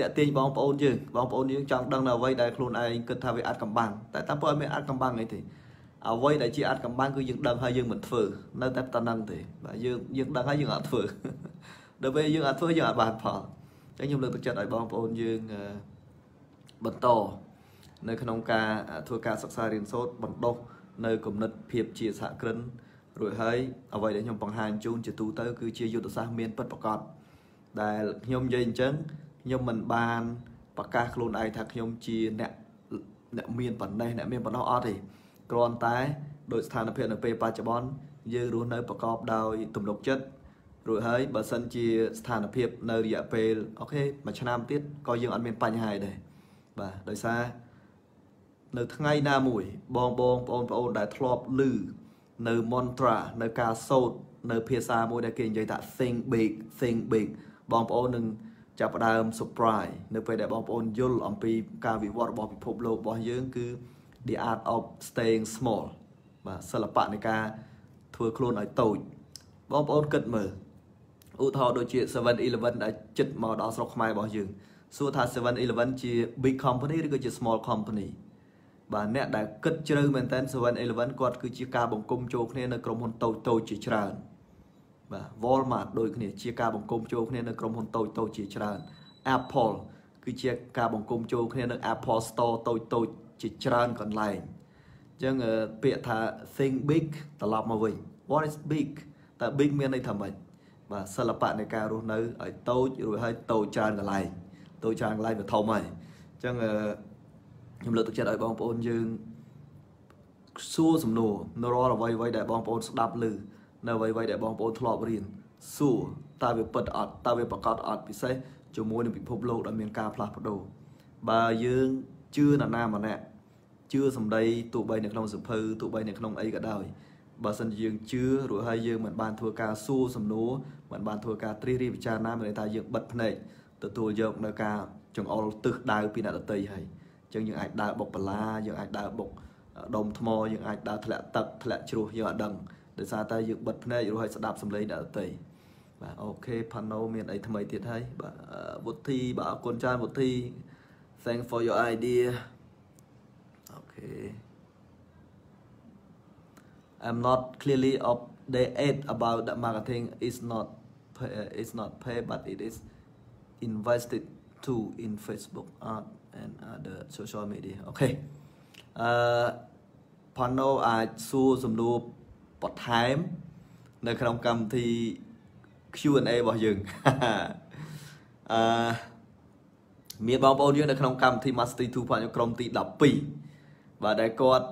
តាក់ទាញបងប្អូនយើងបងប្អូនយើងចង់ដឹងនៅអ្វីដែលខ្លួនឯងគិតថាវាអាចកំបាំងតែតាមពុតអត់មានអាចកំបាំងអីទេអ្វីដែលជាអាចកំបាំងគឺយើងដឹងហើយយើងមិនធ្វើនៅតែប៉ុណ្្នឹងទេបាទយើងយើងដឹងហើយយើងអត់ធ្វើដល់ពេលយើងអត់ធ្វើយើងអត់បានផលអញ្ចឹងខ្ញុំលើកទឹកចិត្តឲ្យបងប្អូនយើងបន្តនៅ ក្នុងការធ្វើការសិក្សារៀនសូត្របណ្ដុះនៅគណិតភាពជាសហគ្រិនរួចហើយអ្វីដែលខ្ញុំបង្ហាញជូនជាទូទៅគឺជាយុទ្ធសាស្ត្រមានពិតប្រាកដដែលខ្ញុំនិយាយអញ្ចឹងខ្ញុំមិនបានប្រកាសខ្លួនឯងថាខ្ញុំជាអ្នកអ្នកមានប៉ុណ្ណេះអ្នកមានប៉ុណ្ណោះអត់ទេគ្រាន់តែដោយស្ថានភាព នៅពេលបច្ចុប្បន្នយើងរស់នៅប្រកបដោយទំនុកចិត្តរួចហើយបើសិនជាស្ថានភាពនៅរយៈពេលអូខេមួយឆ្នាំទៀតក៏យើងអត់មានបញ្ហាដែរបាទដោយសារនៅថ្ងៃណាមួយបងបងបងប្អូនដែលធ្លាប់ឮនៅ mantra នៅការសូត្រនៅភាសាមួយដែលគេនិយាយថា think big think big បងប្អូននឹងចាប់ផ្ដើម surprise នៅពេលដែលបងប្អូនយល់អំពីការវិវត្តរបស់ពិភពលោករបស់យើងគឺ The Art of Staying Small បាទសិល្បៈនៃការ ធ្វើខ្លួនឲ្យតូចបងប្អូនគិតមើលឧទាហរណ៍ដូចជា 7-Eleven ដែលចិត្តមកដល់ស្រុកខ្មែររបស់យើងសួរថា 7-Eleven ជា big company ឬក៏ជា small company បាទអ្នកដែលគិតជ្រៅមែនតើ 7-Eleven គាត់គឺជាការបង្គុំចូលគ្នានៅក្រុមហ៊ុនតូចតូចជាច្រើនបាទ Walmart ដូចគ្នាជាការបង្គុំចូលគ្នានៅក្រុមហ៊ុនតូចតូចជាច្រើន Apple គឺជាការបង្គុំចូលគ្នានៅ Apple Store តូចតូចជាច្រើនកន្លែងអញ្ចឹងពាក្យថា think big ត្រឡប់មកវិញ what is big តើ big មានន័យថាម៉េចបាទសិល្បៈនៃការរស់នៅឲ្យតូចរួចហើយតូចច្រើនកន្លែងតូចច្រើនកន្លែងវាធំហើយអញ្ចឹងខ្ញុំលើកទឹកចិត្តឲ្យបងប្អូនយើងសួរសំណួរនៅរាល់អ្វីអ្វីដែលបងប្អូនស្ដាប់ឮនៅអ្វីអ្វីដែលបងប្អូនធ្លាប់រៀនសួរតើវាពិតអត់តើវាប្រកបអត់ពិសេសជាមួយនឹងពិភពលោកដែលមានការផ្លាស់ប្ដូរបើយើងជឿនរណាម្នាក់ជឿសម្ដីទោះបីនៅក្នុងសភៅទោះបីនៅក្នុងអីក៏ដោយបើសិនជាយើងជឿរួចហើយយើងមិនបានធ្វើការសួរសំណួរមិនបានធ្វើការត្រិះរិះពិចារណាមានន័យថាយើងបិទភ្នែកទទួលយកនៅការចង្អុលទឹះដៅពីអ្នកដតីហើយអញ្ចឹងយើងអាចដើរបុកបលាយើងអាចដើរបុកដុំថ្មយើងអាចដើរធ្លាក់ទឹកធ្លាក់ជ្រោះយើងអត់ដឹងដោយសារតែយើងបិទភ្នែករួចហើយស្ដាប់សំឡេងអ្នកដតីបាទអូខេផាណូមានអីថ្មីទៀតហើយបាទវុធីបាទអរគុណច្រើនវុធី Thanks for your idea. Okay. I'm not clearly updated about the marketing. It's not pay, uh, it's not pay, but it is invested too in Facebook art and other social media. Okay. អឺ Pano អាចសួរសំណួរបន្ថែមនៅក្នុងកម្មវិធី Q&A របស់យើងអឺមានបងប្អូនយើងនៅក្នុងកម្មវិធី Master 2ផងក្រុមទី12បាទដែលគាត់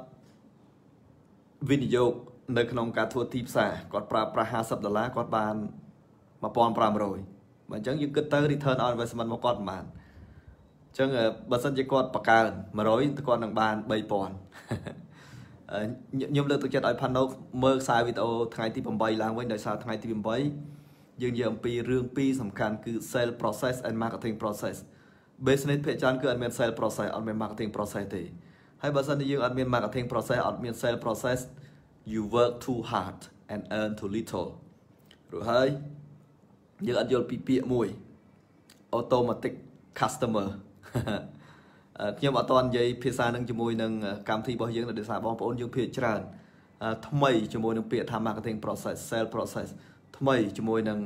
វិនិយោគនៅក្នុងការធ្វើទីផ្សារគាត់ប្រើប្រាស់50ដុល្លារគាត់បាន1500បើអញ្ចឹងយើងគិតទៅ return on investment មកគាត់ប្រហែលអញ្ចឹងបើសិនជាគាត់បកើន100គាត់នឹងបាន3000ខ្ញុំលើកទឹកចិត្តឲ្យ Panok មើលខ្សែវីដេអូថ្ងៃទី8ឡើងវិញដោយសារថ្ងៃទី8យើងនិយាយអំពីរឿងពីរសំខាន់គឺ sale process and marketing process business ភាគច្រើនគឺអត់មាន sale process អត់មាន marketing process ទេហើយបើសិនជាយើងអត់មាន marketing process អត់មាន sale process you work too hard and earn too little រួចហើយយើងអត់យល់ពីពាក្យមួយ automatic customer ខ្ញុំអត់តន់និយាយភាសានឹងជាមួយនឹងកម្មវិធីរបស់យើងដោយសារបងប្អូនយើងភាគច្រើនថ្មីជាមួយនឹងពាក្យថា marketing process sale process ថ្មីជាមួយនឹង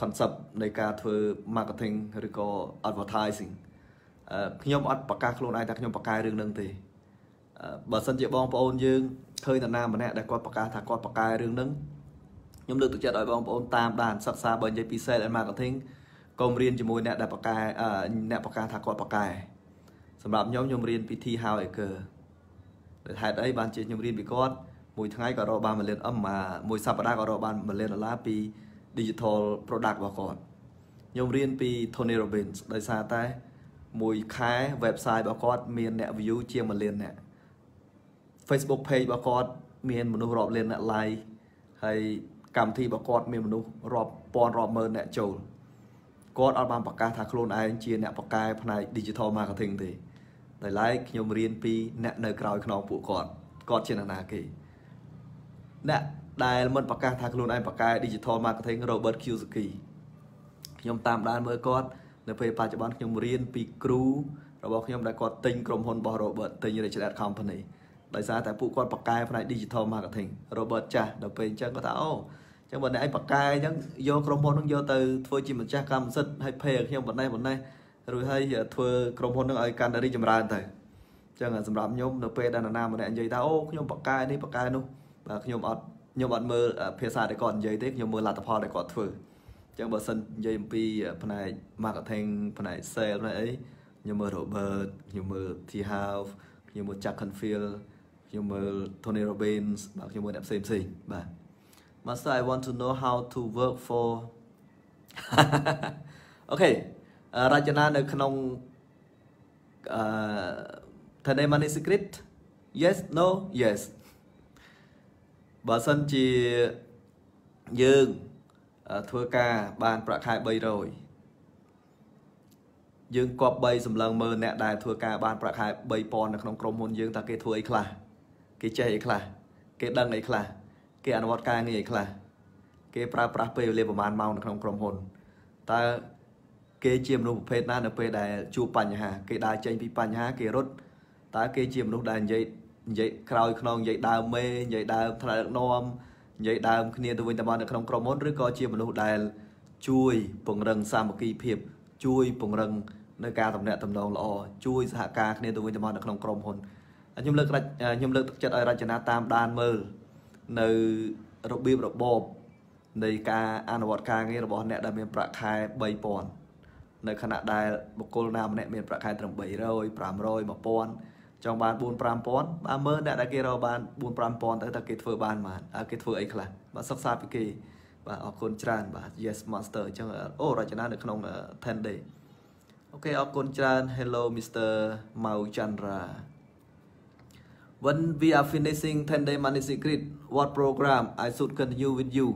concept នៃការធ្វើ marketing ឬក៏ advertising ខ្ញុំអត់ប្រកាសខ្លួនឯងថាខ្ញុំប្រកែរឿងនឹងទេបើសិនជាបងប្អូនយើងឃើញនរណាម្នាក់ដែលគាត់ប្រកាសថាគាត់ប្រកែរឿងនឹងខ្ញុំលើកទឹកចិត្តឲ្យបងប្អូនតាមដានសិក្សាបើនិយាយពី sales and marketing កុំរៀនជាមួយអ្នកដែលប្រកែអ្នកប្រកាសថាគាត់ប្រកែសម្រាប់ខ្ញុំខ្ញុំរៀនពី T Hauecker ហេតុអីបានជាខ្ញុំរៀនពីគាត់ មួយថ្ងៃក៏រកបាន1លានអឹមមួយសប្តាហ៍ក៏រកបាន1លានដុល្លារពី digital product របស់គាត់ខ្ញុំរៀនពី Tony Robbins ដោយសារតែមួយខែ website របស់គាត់មានអ្នក view ជាង1លានអ្នក Facebook page របស់គាត់មាន មនុស្សរាប់លានអ្នក like ហើយកម្មវិធីរបស់គាត់មានមនុស្សរាប់ពាន់រាប់ម៉ឺនអ្នកចូលគាត់អត់បានប្រកាសថាខ្លួនឯងជា អ្នកបកកែផ្នែក digital marketing ទេដោយឡែកខ្ញុំរៀនពីអ្នកនៅក្រៅខ្នងពួកគាត់គាត់ជាអ្នកណាគេអ្នកដែលមិនប្រកាសថាខ្លួនឯងប្រកែ Digital Marketing Robert Kiyosaki ខ្ញុំតាមដានមើលគាត់នៅពេលបច្ចុប្បន្នខ្ញុំរៀនពីគ្រូរបស់ខ្ញុំដែលគាត់ទិញក្រុមហ៊ុនរបស់ Robert ទិញ Rich Dad Company ដោយសារតែពួកគាត់ប្រកែផ្នែក Digital Marketing Robert ចាស់ដល់ពេលអញ្ចឹងគាត់ថាអូអញ្ចឹងបើអ្នកឯងប្រកែអញ្ចឹងយកក្រុមហ៊ុននឹងយកទៅធ្វើជាម្ចាស់កម្មសិទ្ធិឲ្យ pay ខ្ញុំបណ្ណេះបណ្ណេះរួចហើយធ្វើក្រុមហ៊ុននឹងឲ្យកាន់តែរីកចម្រើនទៅអញ្ចឹងសម្រាប់ខ្ញុំនៅពេលដែលនរណាម្នាក់និយាយថាអូខ្ញុំប្រកែនេះប្រកែនោះបាទខ្ញុំអត់ខ្ញុំអត់មើលភាសាដែលគាត់និយាយទេខ្ញុំមើលលទ្ធផលដែលគាត់ធ្វើអញ្ចឹងបើសិននិយាយអំពី ផ្នែក marketing ផ្នែក sale ផ្នែកអីខ្ញុំមើល Robert ខ្ញុំមើល T Half ខ្ញុំមើល Jack Canfield ខ្ញុំមើល Tony Robbins បាទខ្ញុំមើលអ្នកផ្សេងផ្សេងបាទ Master I want to know how to work for អូខេរចនានៅក្នុងអឺ Thane Money Secret Yes no yes បើសិនជាយើងធ្វើការបានប្រាក់ខែ300យើងគប់3សម្លឹងមើលអ្នកដែលធ្វើការបានប្រាក់ខែ3000នៅក្នុងក្រុមហ៊ុនយើងតើគេធ្វើអីខ្លះគេចេះអីខ្លះគេដឹងអីខ្លះគេអនុវត្តការងារអីខ្លះគេប្រើប្រាស់ពេលវេលាប្រហែលម៉ោងនៅក្នុងក្រុមហ៊ុនតើគេជាមនុស្សប្រភេទណានៅពេលដែលជួបបញ្ហា គេដើរចេញពីបញ្ហា គេរត់តើគេជាមនុស្សដែលនិយាយនិយាយក្រោយខ្នងនិយាយដើមមេនិយាយដើមថ្នាក់ដឹកនាំនិយាយដើមគ្នាទៅវិញទៅមកនៅក្នុងក្រុមហ៊ុនឬក៏ជាមនុស្សដែល ជួយ ពង្រឹងសាមគ្គីភាព ជួយ ពង្រឹងនៅការតំណែងតំណងល្អជួយសហការគ្នាទៅវិញទៅមកនៅក្នុងក្រុមហ៊ុនខ្ញុំលើកខ្ញុំលើកទឹកចិត្តឲ្យរចនាតាមដានមើលនៅរបៀបរបបនៃការអនុវត្តការងាររបស់ អ្នកដែលមានប្រាក់ខែ3000នៅខណៈដែលបុគ្គលណាម្នាក់មានប្រាក់ខែត្រឹម300 500 1000ចង់បាន4 5000បើមើលអ្នកដែលគេរកបាន4 5000ទៅតើគេធ្វើបានបានគេធ្វើអីខ្លះបាទសិក្សាពីគេបាទអរគុណច្រើនបាទ Yes Monster អញ្ចឹងអូរចនានៅក្នុង10 day អូខេអរគុណច្រើន Hello Mr Mau Chandra When we are finishing 10 day money secret what program I should continue with you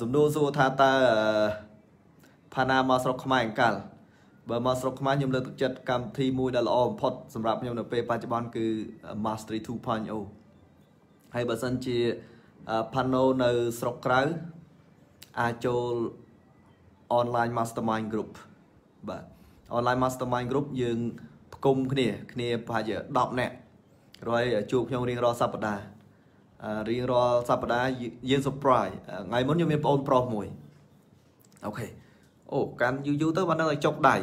សំណួរសួរថាតើផាណាមកស្រុកខ្មែរអង្កលបើមកស្រុកខ្មែរខ្ញុំលើកទឹកចិត្តកម្មវិធីមួយដែលល្អបំផុតសម្រាប់ខ្ញុំនៅពេលបច្ចុប្បន្នគឺ Mastery 2.0ហើយបើសិនជា Pano នៅស្រុកក្រៅអាចចូល online mastermind group បាទ online mastermind group យើងផ្គុំគ្នាគ្នាប្រហែលជា10នាក់រួចជួបខ្ញុំរៀងរាល់សប្តាហ៍រៀងរាល់សប្តាហ៍យើង surprise ថ្ងៃមុនខ្ញុំមានបងប្រុសមួយអូខេអូកាន់យូរយូរទៅបាននឹងឲ្យចុកដៃ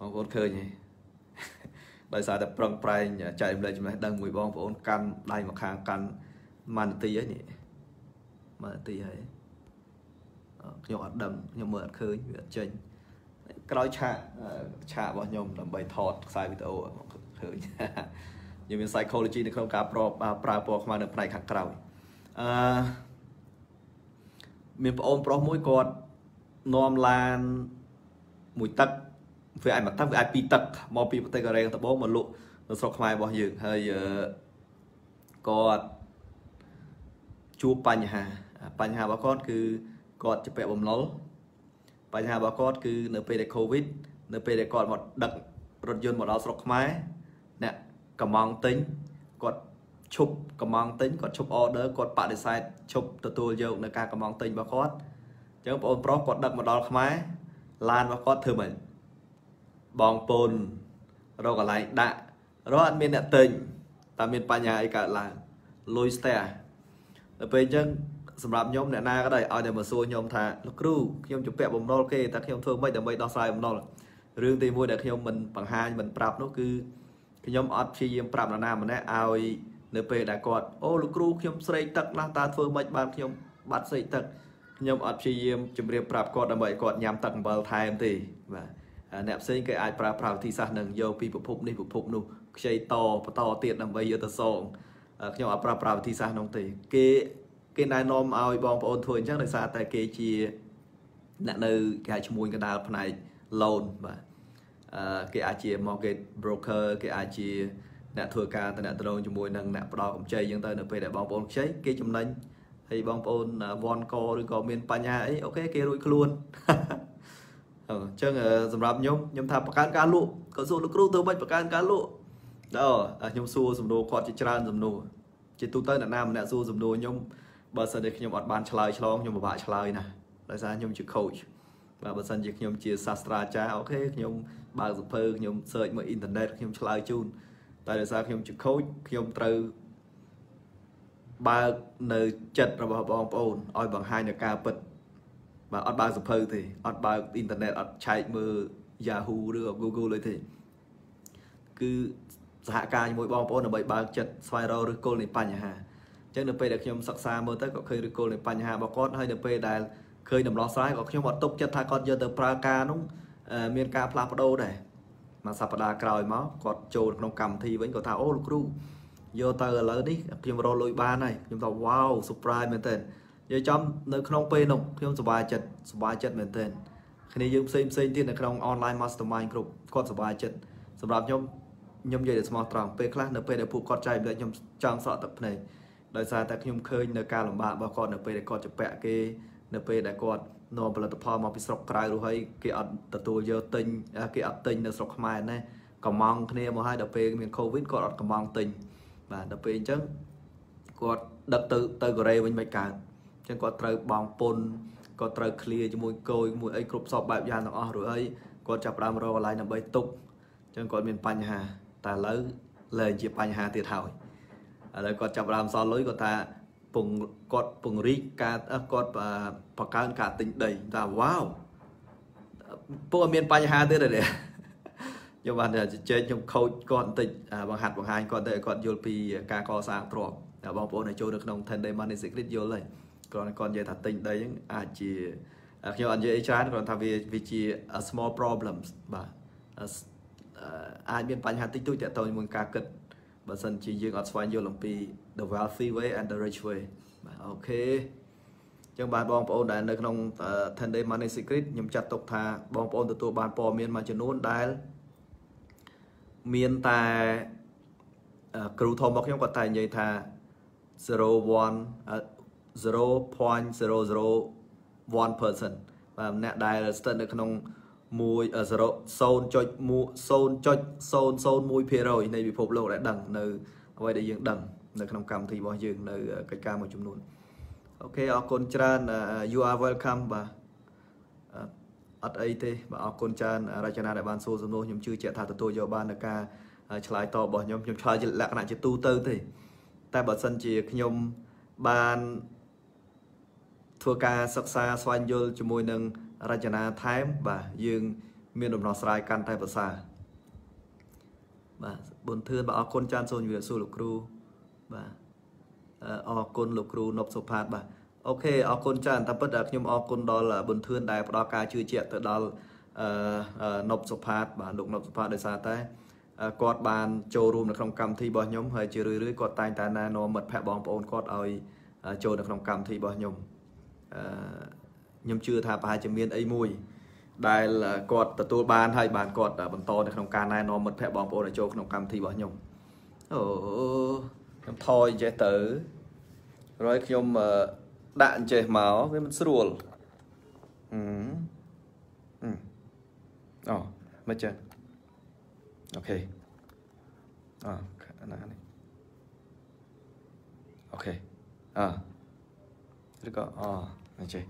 អូបងប្អូនឃើញទេដោយសារតែប្រឹងប្រែងចែករំលែកចំណេះដឹង មួយបងប្អូនកាន់ដៃម្ខាងកាន់ម៉ានទីហើយនេះម៉ានទីហើយខ្ញុំអត់ដឹងខ្ញុំមើលអត់ឃើញវាអត់ចេញក្រោយឆាកឆាករបស់ខ្ញុំដើម្បីថតខ្សែវីដេអូឃើញខ្ញុំមាន psychology នៅក្នុងការប្រប្រើពណ៌ខ្មៅនៅផ្នែកខាងក្រោយអឺមានប្អូនប្រុសមួយគាត់នាំឡានមួយទឹកវាអាចមកទឹកវាអាចពីរទឹកមកពីប្រទេសកូរ៉េត្បូងមកលក់នៅស្រុកខ្មែររបស់យើងហើយគាត់ជួបបញ្ហាបញ្ហារបស់គាត់គឺគាត់ជាពាក់បំណុលបញ្ហារបស់គាត់គឺនៅពេលដែល COVID នៅពេលដែលគាត់មកដឹករថយន្តមកដល់ស្រុកខ្មែរអ្នកកំងទិញគាត់ឈប់កំងទិញគាត់ឈប់ order គាត់បដិសេធឈប់ទទួលយកនៅការកំងទិញរបស់គាត់អញ្ចឹងបងប្រុសគាត់ដឹកមកដល់ខ្មែរឡានរបស់គាត់ធ្វើមិនបងពូនរកកន្លែងដាក់រកអត់មានអ្នកទិញតែមានបញ្ហាអីកើតឡើងលុយស្ទះដល់ពេលអញ្ចឹងសម្រាប់ខ្ញុំអ្នកណាក៏ដោយឲ្យតែមកសួរខ្ញុំថាលោកគ្រូខ្ញុំជំពាក់បំណុលគេតែខ្ញុំធ្វើម៉េចដើម្បីដោះស្រាយបំណុលរឿងទីមួយដែលខ្ញុំមិនបង្ហាញមិនប្រាប់នោះគឺខ្ញុំអត់ព្យាយាមប្រាប់នរណាម្នាក់ឲ្យនៅពេលដែលគាត់អូលោកគ្រូខ្ញុំស្រេកទឹកណាស់តើធ្វើម៉េចបានខ្ញុំបាត់ស្រេកទឹកខ្ញុំអត់ព្យាយាមជម្រាបប្រាប់គាត់ដើម្បីឲ្យគាត់ញ៉ាំទឹកអំបិលថែមទេបាទអ្នកផ្សេងគេអាចប្រើប្រាស់វិធីសាស្ត្រនឹងយកពីប្រភពនេះប្រភពនោះខ្ចីតបន្តទៀតដើម្បីយកទៅសង ខ្ញុំអត់ប្រើប្រាស់វិធីសាស្ត្រនោះទេ គេគេណែនាំឲ្យបងប្អូនធ្វើអញ្ចឹងដោយសារតែគេជាអ្នកនៅគេឈ្មោះកដាលផ្នែក loan បាទអឺគេអាចជា market broker គេអាចជាអ្នកធ្វើការតំណតងជាមួយនឹងអ្នកផ្ដល់កម្ចីអញ្ចឹងទៅនៅពេលដែលបងប្អូនខ្ចីគេចំណេញហើយបងប្អូនវ័នកឬក៏មានបញ្ហាអីអូខេគេរួចខ្លួនអញ្ចឹងសម្រាប់ខ្ញុំខ្ញុំថាបង្កើនការលក់ក៏សួរលោកគ្រូធ្វើម៉េចបង្កើនការលក់អូខ្ញុំសួរសំណួរគាត់ជាច្រើនសំណួរជាទូទៅអ្នកណាម្នាក់សួរសំណួរខ្ញុំបើសិនជាខ្ញុំអត់បានឆ្លើយឆ្លងខ្ញុំពិបាកឆ្លើយណាស់ដោយសារខ្ញុំជា coach បាទបើសិនជាខ្ញុំជាសាស្ត្រាចារ្យអូខេខ្ញុំបើកសភើខ្ញុំ search មើលអ៊ីនធឺណិតខ្ញុំឆ្លើយជូនតែដោយសារខ្ញុំជា coach ខ្ញុំត្រូវបើកនៅចិត្តរបស់បងប្អូនឲ្យបង្ហាញនៅការពិតបាទអត់បើកសភៅទេអត់បើកអ៊ីនធឺណិតអត់ឆែកមើល Yahoo ឬ Google អីទេគឺសហការជាមួយបងប្អូនដើម្បីបើកចិត្តស្វែងរកឬគល់នៃបញ្ហាអញ្ចឹងនៅពេលដែលខ្ញុំសិក្សាមើលទៅក៏ឃើញឬគល់នៃបញ្ហារបស់គាត់ហើយនៅពេលដែលឃើញដំណោះស្រាយក៏ខ្ញុំអត់ទុកចិត្តថាគាត់យកទៅប្រើការនោះមានការផ្លាស់ប្ដូរដែរមួយសប្តាហ៍ក្រោយមកគាត់ចូលក្នុងកម្មវិធីវិញគាត់ថាអូលោកគ្រូយកទៅឥឡូវនេះខ្ញុំរកលុយបានហើយខ្ញុំថា wow surprise មែនទែននិយាយចំ នៅក្នុងពេលនោះខ្ញុំសប្បាយចិត្តសប្បាយចិត្តមែនទែនគ្នាយើងផ្សេងផ្សេងទៀតនៅក្នុង online mastermind group គាត់សប្បាយចិត្តសម្រាប់ខ្ញុំខ្ញុំនិយាយតែស្មោះត្រង់ពេលខ្លះនៅពេលដែលពួកគាត់ចែកម្លែកខ្ញុំចង់សក់ទឹកភ្នែកដោយសារតែខ្ញុំឃើញនៅការលំបាករបស់គាត់នៅពេលដែលគាត់ជពាក់គេនៅពេលដែលគាត់នាំផលិតផលមកពីស្រុកក្រៅនោះហើយគេអត់ទទួលយកទិញគេអត់ទិញនៅស្រុកខ្មែរណាកំងគ្នាមកហើយដល់ពេលមានកូវីដគាត់អត់កំងទិញបាទដល់ពេលអញ្ចឹងគាត់ដឹកទៅទៅកូរ៉េវិញមិនកើតអញ្ចឹងគាត់ត្រូវបងពុនគាត់ត្រូវឃ្លាជាមួយគយមួយអីគ្រប់សពបែបយ៉ាងទាំងអស់រួចហើយគាត់ចាប់ផ្ដើមរកកន្លែងដើម្បីទុកអញ្ចឹងគាត់មានបញ្ហាតែឥឡូវលែងជាបញ្ហាទៀតហើយឥឡូវគាត់ចាប់ផ្ដើមសល់លុយគាត់ថាពងគាត់ពង្រីកការគាត់បកើនការទិញដីថាវ៉ាវពួកមានបញ្ហាទៀតទេខ្ញុំបានជែកខ្ញុំខូចគាត់បន្តិចបង្ហាត់បង្ហាញគាត់ទៅគាត់យល់ពីការកសាងទ្រព្យតែបងប្អូនដែលចូលនៅក្នុង10 day money secret យល់ហើយគ្រាន់តែគាត់និយាយថាទិញដីហ្នឹងអាចជាខ្ញុំអត់និយាយអីច្រើនគ្រាន់ថាវាវាជា small problems បាទអាចមានបញ្ហាតិចតួចតទៅជាមួយការគិតបើសិនជាយើងអត់ស្វែងយល់អំពី the wealthy way and the rich way បាទអូខេចឹងបាទបងប្អូនដែលនៅក្នុង10 day money secret ខ្ញុំចាត់ទុកថាបងប្អូនទទួលបានព័ត៌មានមួយចំនួនដែលមានតែគ្រូធំរបស់ខ្ញុំគាត់តែនិយាយថា0.01% 0.01%បាទអ្នកដែលស្ថិតនៅក្នុង0.001%នៃពិភពលោកដែលដឹង នៅអ្វីដែលយើងដឹងនៅក្នុងកម្មវិធីរបស់យើងនៅកិច្ចការមួយចំនួនអូខេអរគុណច្រើន you are welcome បាទអត់អីទេបាទអរគុណច្រើនរចនាដែលបានសួរសំណួរខ្ញុំជឿជាក់ថាទទួលយកបាននៅការឆ្លើយតបរបស់ខ្ញុំខ្ញុំឆ្លើយជាលក្ខណៈជាទូទៅទេតែបើសិនជាខ្ញុំបានធ្វើការសិក្សាស្វែងយល់ជាមួយនឹងរចនាថែមបាទយើង មានដំណោះស្រាយកាន់តែប្រសើរបាទប៊ុនធឿនបាទអរគុណចានសូនវិរៈសួរលោកគ្រូបាទអរគុណលោកគ្រូនប់សុផាត បាទអូខេអរគុណចានតាពិតខ្ញុំអរគុណដល់ប៊ុនធឿនដែលផ្ដល់ការជឿជាក់ទៅដល់អឺនប់សុផាត បាទលោកនប់សុផាតដោយសារតែគាត់បានចូលរួមនៅក្នុងកម្មវិធីរបស់ខ្ញុំ ហើយជារឿយៗគាត់តែងតែណែនាំមិត្តភ័ក្ដិបងប្អូនគាត់ឲ្យ ចូលនៅក្នុងកម្មវិធីរបស់ខ្ញុំអឺខ្ញុំជឿថាប្រហែលជាមានអីមួយដែលគាត់ទទួលបានហើយបានគាត់បន្តនៅក្នុងការណែនាំមិត្តភ័ក្តិបងប្អូនឲ្យចូលក្នុងកម្មវិធីរបស់ខ្ញុំអូខ្ញុំថយចេះទៅរយខ្ញុំដាក់អញ្ចេះមកវាមិនស្រួលអឺអូមកចឹងអូខេអូណានេះអូខេអឺឬក៏អូអញ្ចេះ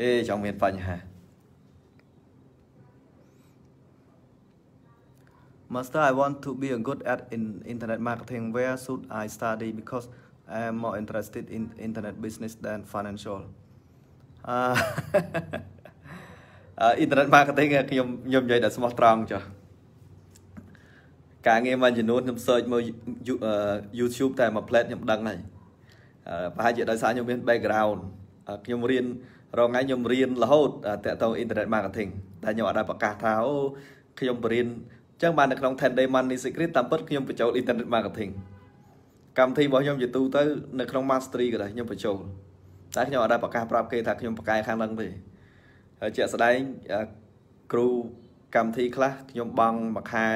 អេចង់មានបញ្ហា Master I want to be a good at in internet marketing where should I study because I am more interested in internet business than financial អឺ internet marketing ខ្ញុំខ្ញុំនិយាយតែស្មោះត្រង់ចុះការងារមួយចំនួនខ្ញុំ search មើល YouTube តែមួយ plate ខ្ញុំដឹងហើយប្រហែលជាដោយសារខ្ញុំមាន background ខ្ញុំរៀនរងថ្ងៃខ្ញុំរៀនរហូតតាក់ទង internet marketing តែខ្ញុំអត់បានប្រកាសថាអូខ្ញុំបរៀនអញ្ចឹងបាននៅក្នុង10 day money secret តាមពិតខ្ញុំបញ្ចូល internet marketing កម្មវិធីរបស់ខ្ញុំជាទូទៅនៅក្នុង mastery ក៏ដែរខ្ញុំបញ្ចូលតែខ្ញុំអត់បានប្រកាសប្រាប់គេថាខ្ញុំប្រកែខាងហ្នឹងទេហើយជាក់ស្ដែងគ្រូកម្មវិធីខ្លះខ្ញុំបង់មួយខែ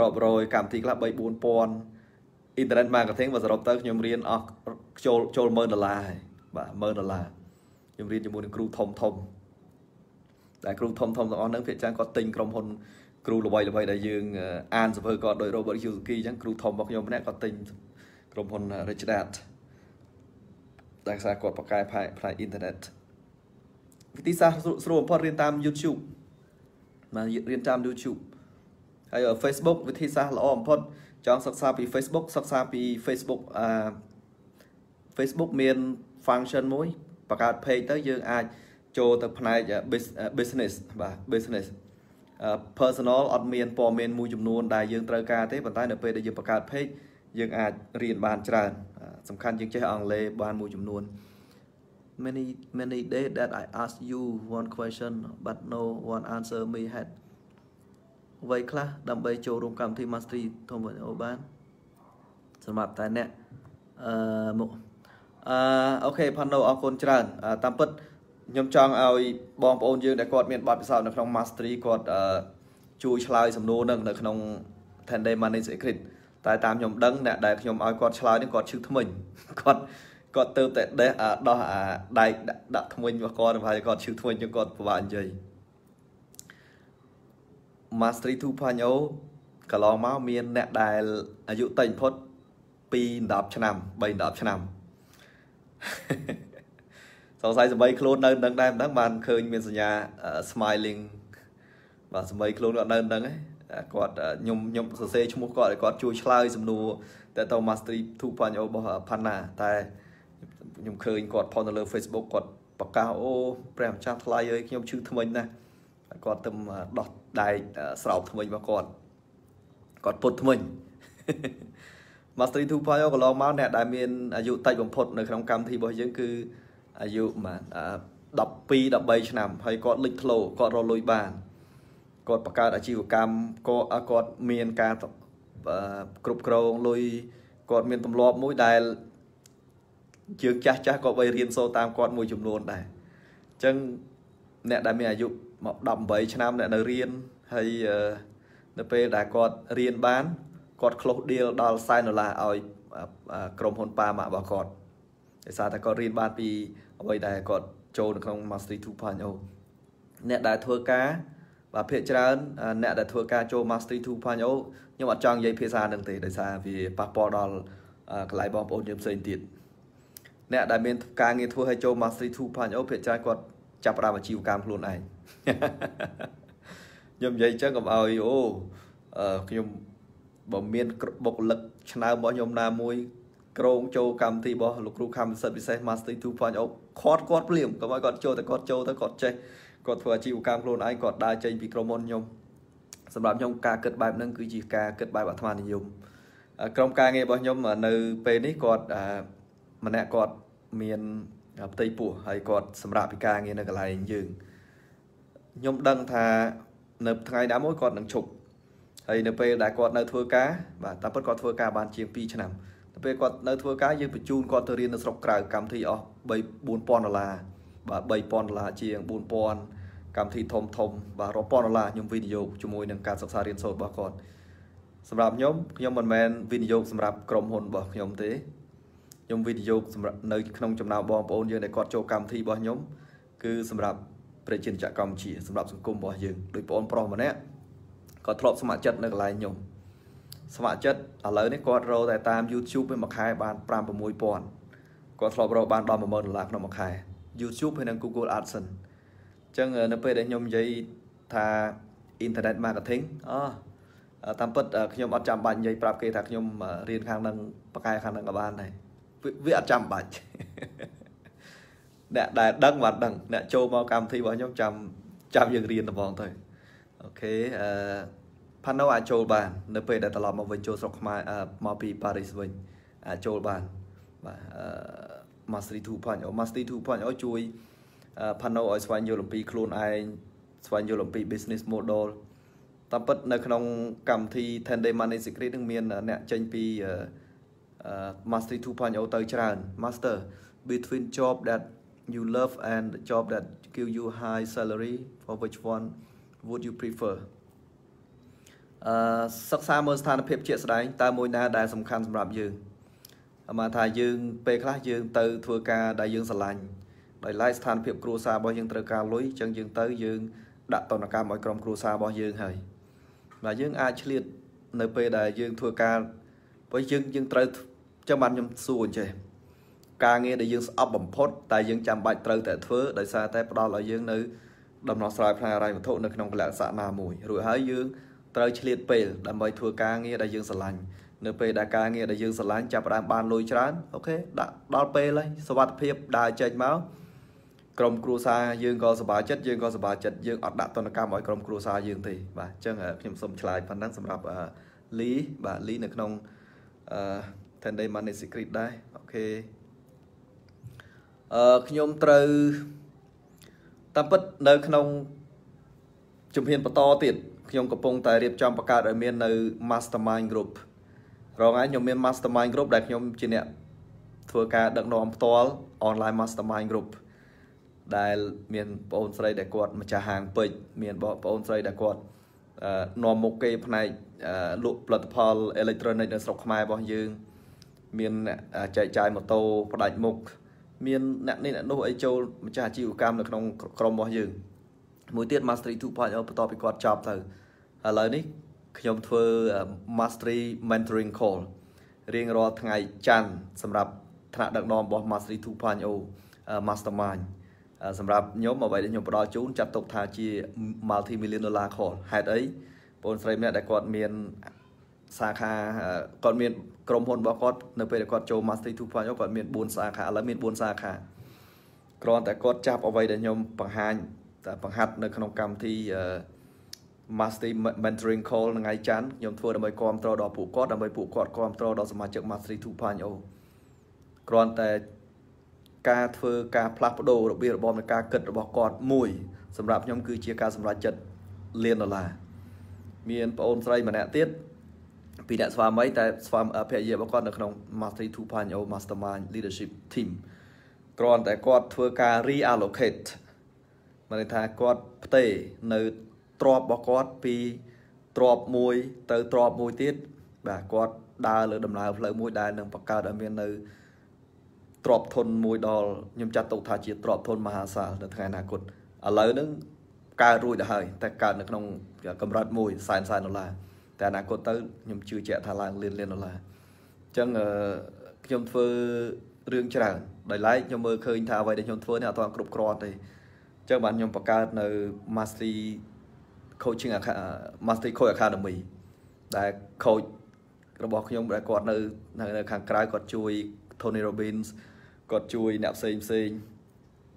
រាប់រយកម្មវិធីខ្លះ3 4000 internet marketing បើសរុបទៅខ្ញុំរៀនអស់ចូលចូល10000ដុល្លារហើយបាទ10000ដុល្លារខ្ញុំរៀនជាមួយនឹងគ្រូធំធំតែគ្រូធំធំទាំងអស់ហ្នឹងភាគច្រើនគាត់ទិញក្រុមហ៊ុនគ្រូល្បីល្បីដែលយើងអានសៀវភៅគាត់ដោយ Robert Kiyosaki អញ្ចឹងគ្រូធំរបស់ខ្ញុំម្នាក់គាត់ទិញក្រុមហ៊ុន Rich Dad ដែលខ្សែគាត់បកកែផ្នែកផ្នែកអ៊ីនធឺណិតវិធីសាស្ត្រស្រួលបំផុតរៀនតាម YouTube បានរៀនតាម YouTube ហើយ Facebook វិធីសាស្ត្រល្អបំផុតចង់សិក្សាពី Facebook សិក្សាពី Facebook អឺ Facebook មាន function មួយបង្កើត page ទៅយើងអាចចូលទៅផ្នែក business បាទ business personal អត់មានព័ត៌មានមួយចំនួនដែលយើងត្រូវការទេប៉ុន្តែនៅពេលដែលយើងបង្កើត page យើងអាចរៀនបានច្រើន សំខាន់យើងចេះអង់គ្លេសបានមួយចំនួន many many days that I ask you one question but no one answer me had អ្វីខ្លះដើម្បីចូលរួមកម្មវិធី mastery ធំបានសម្រាប់តែអ្នកអឺមកអឺអូខេផាណូអរគុណច្រើនតាមពិតខ្ញុំចង់ឲ្យបងប្អូនយើងដែលគាត់មានបទពិសោធន៍នៅក្នុង Mastery គាត់ជួយឆ្លើយសំណួរនឹងនៅក្នុង10 day money secret តែតាមខ្ញុំដឹងអ្នកដែលខ្ញុំឲ្យគាត់ឆ្លើយនេះគាត់ឈឺធ្មេញគាត់គាត់ទៅតែដេះដោះអាដែកដាក់ធ្មេញរបស់គាត់ប្រហែលគាត់ឈឺធ្មេញជាងគាត់ពិបាកនិយាយ Mastery 2.0កន្លងមកមានអ្នកដែលអាយុតិចបំផុត2 10ឆ្នាំ3 10ឆ្នាំសង្ស័យសម្បីខ្លួននៅនឹងដែរមិនដឹងបានឃើញ មានសញ្ញា smiling បាទសម្បីខ្លួនគាត់នៅនឹងហ្នឹងគាត់ខ្ញុំខ្ញុំសរសេរឈ្មោះគាត់ឲ្យគាត់ជួយឆ្លើយសំណួរតើតើ Mastery 2.0របស់ Phanna តែខ្ញុំឃើញគាត់ផុសនៅលើ Facebook គាត់ប្រកាសអូព្រះម្ចាស់ថ្លៃអើយខ្ញុំឈឺថ្មិញណាស់គាត់ទៅដោះដែកស្រោបថ្មិញរបស់គាត់គាត់ពុតថ្មិញ Mastery 2.0កន្លងមកអ្នកដែលមានអាយុតិចបំផុតនៅក្នុងកម្មវិធីរបស់យើងគឺអាយុប្រហែល12 13ឆ្នាំហើយគាត់លេចធ្លោគាត់រលុយបានគាត់បង្កើតអាជីវកម្មគាត់គាត់មានការគ្រប់គ្រងលុយគាត់មានទម្លាប់មួយដែលយើងចាស់ចាស់គាត់បីរៀនសូត្រតាមគាត់មួយចំនួនដែរអញ្ចឹងអ្នកដែលមានអាយុមក18ឆ្នាំអ្នកនៅរៀនហើយនៅពេលដែលគាត់រៀនបានគាត់ close deal ដល់40ដុល្លារឲ្យក្រុមហ៊ុនប៉ាម៉ាក់របស់គាត់ដោយសារតែគាត់រៀនបានពីអ្វីដែលគាត់ចូលនៅក្នុង Mastery 2.0អ្នកដែលធ្វើការ បាទភាគច្រើនអ្នកដែលធ្វើការចូល Mastery 2.0ខ្ញុំអត់ចង់និយាយភាសានឹងទេដោយសារវាប៉ះពាល់ដល់កន្លែងបងប្អូនយើងផ្សេងទៀតអ្នកដែលមានការងារធ្វើឲ្យចូល Mastery 2.0ភាគច្រើនគាត់ចាប់ផ្ដើមអាជីវកម្មខ្លួនឯងខ្ញុំនិយាយចឹងកុំឲ្យអូខ្ញុំបើមានបុគ្គលិកឆ្នើមរបស់ខ្ញុំណាមួយ ក្រង ចូលកម្មវិធីរបស់លោកគ្រូខំសិទ្ធិពិសេស Master 2.0ខាត់គាត់ភ្លាមកុំឲ្យគាត់ចូលតែគាត់ចូលទៅគាត់ចេះគាត់ធ្វើអាជីវកម្មខ្លួនឯងគាត់ដើរចេញពីក្រុមហ៊ុនខ្ញុំសម្រាប់ខ្ញុំការគិតបែបហ្នឹងគឺជាការគិតបែបអាត្មានិយមក្រុមការងាររបស់ខ្ញុំ នៅពេលនេះគាត់ម្នាក់គាត់មានផ្ទៃពោះហើយគាត់សម្រាប់ពីការងារនៅកន្លែងយើងខ្ញុំដឹងថានៅថ្ងៃណាមួយគាត់នឹងឈប់ហើយនៅពេលដែលគាត់នៅធ្វើការបាទតាមពិតគាត់ធ្វើការបានជាង2ឆ្នាំទៅពេលគាត់នៅធ្វើការយើងបញ្ជូនគាត់ទៅរៀននៅស្រុកក្រៅកម្មវិធីអស់3 4000ដុល្លារបាទ3000ដុល្លារជាង4000កម្មវិធីធំធំបាទរាប់ពាន់ដុល្លារខ្ញុំវិនិយោគជាមួយនឹងការសិក្សារៀនសូត្ររបស់គាត់សម្រាប់ខ្ញុំខ្ញុំមិនមែនវិនិយោគសម្រាប់ក្រុមហ៊ុនរបស់ខ្ញុំទេខ្ញុំវិនិយោគសម្រាប់នៅក្នុងចំណោមបងប្អូនយើងដែលគាត់ចូលកម្មវិធីរបស់ខ្ញុំគឺសម្រាប់ប្រជាជនកម្ពុជា សម្រាប់សង្គមរបស់យើងដោយបងប្រុសម្នាក់គាត់ធ្លាប់ស្ម័គ្រចិត្តនៅកន្លែងខ្ញុំស្ម័គ្រចិត្តឥឡូវនេះគាត់រកតែតាម YouTube មួយខែបាន5 6000គាត់ធ្លាប់រកបានដល់10000ដុល្លារក្នុងមួយខែ YouTube ហើយនិង Google AdSense អញ្ចឹងនៅពេលដែលខ្ញុំនិយាយថា internet marketing អូតាមពិតខ្ញុំអត់ចាំបាច់និយាយប្រាប់គេថាខ្ញុំរៀនខាងនឹងបកកែខាងនឹងក៏បានដែរវាអត់ចាំបាច់អ្នកដែលដឹងបានដឹងអ្នកចូលមកកម្មវិធីរបស់ខ្ញុំចាំចាំយើងរៀនតែបងទៅអូខេអឺផាណូអាចចូលបាននៅពេលដែលត្រឡប់មកវិញចូលស្រុកខ្មែរមកពីប៉ារីសវិញអាចចូលបានបាទអឺ Mastery 2.0 Mastery 2.0ជួយផាណូឲ្យស្វែងយល់អំពីខ្លួនឯងស្វែងយល់អំពី business model តាមពិតនៅក្នុងកម្មវិធី10 day money secret នឹងមានអ្នកចេញពី Mastery 2.0ទៅច្រើន Master between job that you love and the job that give you high salary for which one would you prefer អឺសិក្សាមើលស្ថានភាពជាក់ស្ដែងតើមួយណាដែល សំខាន់សម្រាប់យើងមកថាយើង ពេលខ្លះយើង ទៅ ធ្វើការដែលយើងស្រឡាញ់ដោយឡែកស្ថានភាពគ្រួសាររបស់យើងត្រូវការលុយអញ្ចឹងយើងទៅយើងដាក់តនកម្មឲ្យក្រុមគ្រួសាររបស់យើងហើយបាទយើង អាចឆ្លៀតនៅពេលដែលយើងធ្វើការព្រោះយើងយើងត្រូវចាំបានខ្ញុំសួរអញ្ចេះការងារដែលយើងស្អប់បំផុត តែយើងចាំបាច់ត្រូវតែធ្វើដោយសារតែផ្ដល់ឲ្យយើងនៅដំណោះស្រាយផ្នែករ៉ៃវត្ថុនៅក្នុងកលៈសៈណាមួយរួចហើយយើងត្រូវឆ្លៀតពេលដើម្បីធ្វើការងារដែលយើងស្រឡាញ់នៅពេលដែលការងារដែលយើងស្រឡាញ់ចាប់ផ្ដើមបានលុយច្រើនអូខេដាក់ដល់ពេលហើយសុខភាពដើរចេញមកក្រុមគ្រួសារយើងក៏សប្បាយចិត្តយើងក៏សប្បាយចិត្តយើងអត់ដាក់តនកម្មឲ្យក្រុមគ្រួសារយើងទេបាទអញ្ចឹងខ្ញុំសូមឆ្លើយប៉ុណ្ណឹងសម្រាប់លីបាទលីនៅក្នុងអឺ Ten Day Money Secret ដែរអូខេអឺខ្ញុំត្រូវតាមពិតនៅក្នុងជំហានបន្តទៀតខ្ញុំកំពុងតែរៀបចំបង្កើតឲ្យមាននៅ Mastermind Group រងឯងខ្ញុំមាន Mastermind Group ដែលខ្ញុំជាអ្នកធ្វើការដឹកនាំផ្ទាល់ online mastermind group ដែល មានបងអូនស្រីដែលគាត់ម្ចាស់ហាងពេជ្រមានបងអូនស្រីដែលគាត់នាំមុខគេផ្នែកលក់ផលិតផលអេເລັກត្រូនិកនៅស្រុកខ្មែររបស់យើងមានចែកចាយម៉ូតូផ្ដាច់មុខមានអ្នកនេះអ្នកនោះអីចូលម្ចាស់អាជីវកម្មនៅក្នុងក្រុមរបស់យើង មួយទៀត Mastery 2.0បន្ទាប់ពីគាត់ចប់ទៅឥឡូវនេះខ្ញុំធ្វើ Mastery Mentoring Call រៀងរាល់ថ្ងៃច័ន្ទសម្រាប់ថ្នាក់ដឹកនាំរបស់ Mastery 2.0 Mastermind សម្រាប់ខ្ញុំអ្វីដែលខ្ញុំផ្ដល់ជូនចាត់ទុកថាជា multi million dollar call ហេតុអីបងស្រីម្នាក់ដែលគាត់មានសាខាគាត់មានក្រុមហ៊ុនរបស់គាត់នៅពេលដែលគាត់ចូល Master 2.0គាត់មាន4សាខាឥឡូវមាន4សាខាគ្រាន់តែគាត់ចាប់អ្វីដែលខ្ញុំបង្ហាញតែបង្ហាត់នៅក្នុងកម្មវិធី Master Mentoring Call ថ្ងៃច័ន្ទខ្ញុំធ្វើដើម្បីគ្រប់គ្រងដល់ពួកគាត់ដើម្បីពួកគាត់គ្រប់គ្រងដល់សមាជិក Master 2.0គ្រាន់តែការធ្វើការផ្លាស់ប្ដូររបៀបរបបនៃការគិតរបស់គាត់មួយសម្រាប់ខ្ញុំគឺជាការសម្រេចចិត្តលានដុល្លារមានប្អូនស្រីម្នាក់ទៀតពីអ្នកស្វាមីតែស្វាមភរិយារបស់គាត់នៅក្នុង Mastery 2.0 Mastermind Leadership Team គ្រាន់តែគាត់ធ្វើការ reallocate មានន័យថាគាត់ផ្ទេនៅទ្របរបស់គាត់ពីទ្របមួយទៅទ្របមួយទៀតបាទគាត់ដើរលើដំណើរផ្លូវមួយដែលនឹងបង្កើតឲ្យមាននៅទ្របធនមួយដល់ខ្ញុំចាត់ទុកថាជាទ្របធនមហាសាលនៅថ្ងៃអនាគតឥឡូវហ្នឹងកើតរួចទៅហើយតែកើតនៅក្នុង កម្រិតមួយ40,000ដុល្លារតែអនាគតទៅខ្ញុំជឿជាក់ថាឡើងលានលានដុល្លារអញ្ចឹងខ្ញុំធ្វើរឿងច្រើនដោយឡែកខ្ញុំមើលឃើញថាអ្វីដែលខ្ញុំធ្វើនេះអត់ទាន់គ្រប់គ្រាន់ទេអញ្ចឹងបានខ្ញុំបង្កើតនៅ Mastery Coaching Mastery Coach Academy ដែល coach របស់ខ្ញុំដែលគាត់នៅនៅខាងក្រៅគាត់ជួយ Tony Robbins គាត់ជួយអ្នកផ្សេងផ្សេង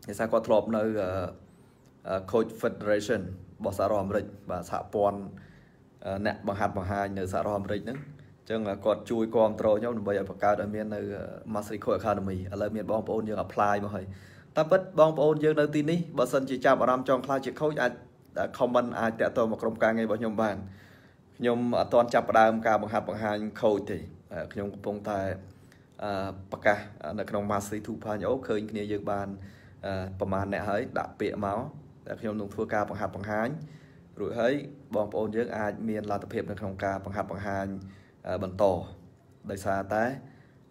ភាសាគាត់ធ្លាប់នៅ Coach Federation របស់សហរដ្ឋអាមេរិកបាទសហព័ន្ធអ្នកបង្ហាត់បង្ហាញនៅសហរដ្ឋអាមេរិកហ្នឹងចឹងគាត់ជួយគ្រប់គ្រងខ្ញុំដើម្បីឲ្យបង្កើតឲ្យមាននៅ Mastery Coach Academy ឥឡូវមានបងប្អូនយើង apply មកហើយតែពិតបងប្អូនយើងនៅទីនេះបើសិនជាចាប់អារម្មណ៍ចង់ខ្លាចជា coach អាច comment អាចតាក់ទងមកក្រុមការងាររបស់ខ្ញុំបានខ្ញុំអត់ទាន់ចាប់ផ្ដើមការបង្ហាត់បង្ហាញ coach ទេខ្ញុំកំពុងតែប្រកាសនៅក្នុង Mastery 2.0ឃើញគ្នាយើងបាន ប្រមាណអ្នកហើយដាក់ពាក្យមកតែខ្ញុំនឹងធ្វើការបង្ហាត់បង្ហាញរួចហើយបងប្អូនយើងអាចមានលទ្ធភាពនៅក្នុងការបង្ហាត់បង្ហាញបន្តដោយសារតែ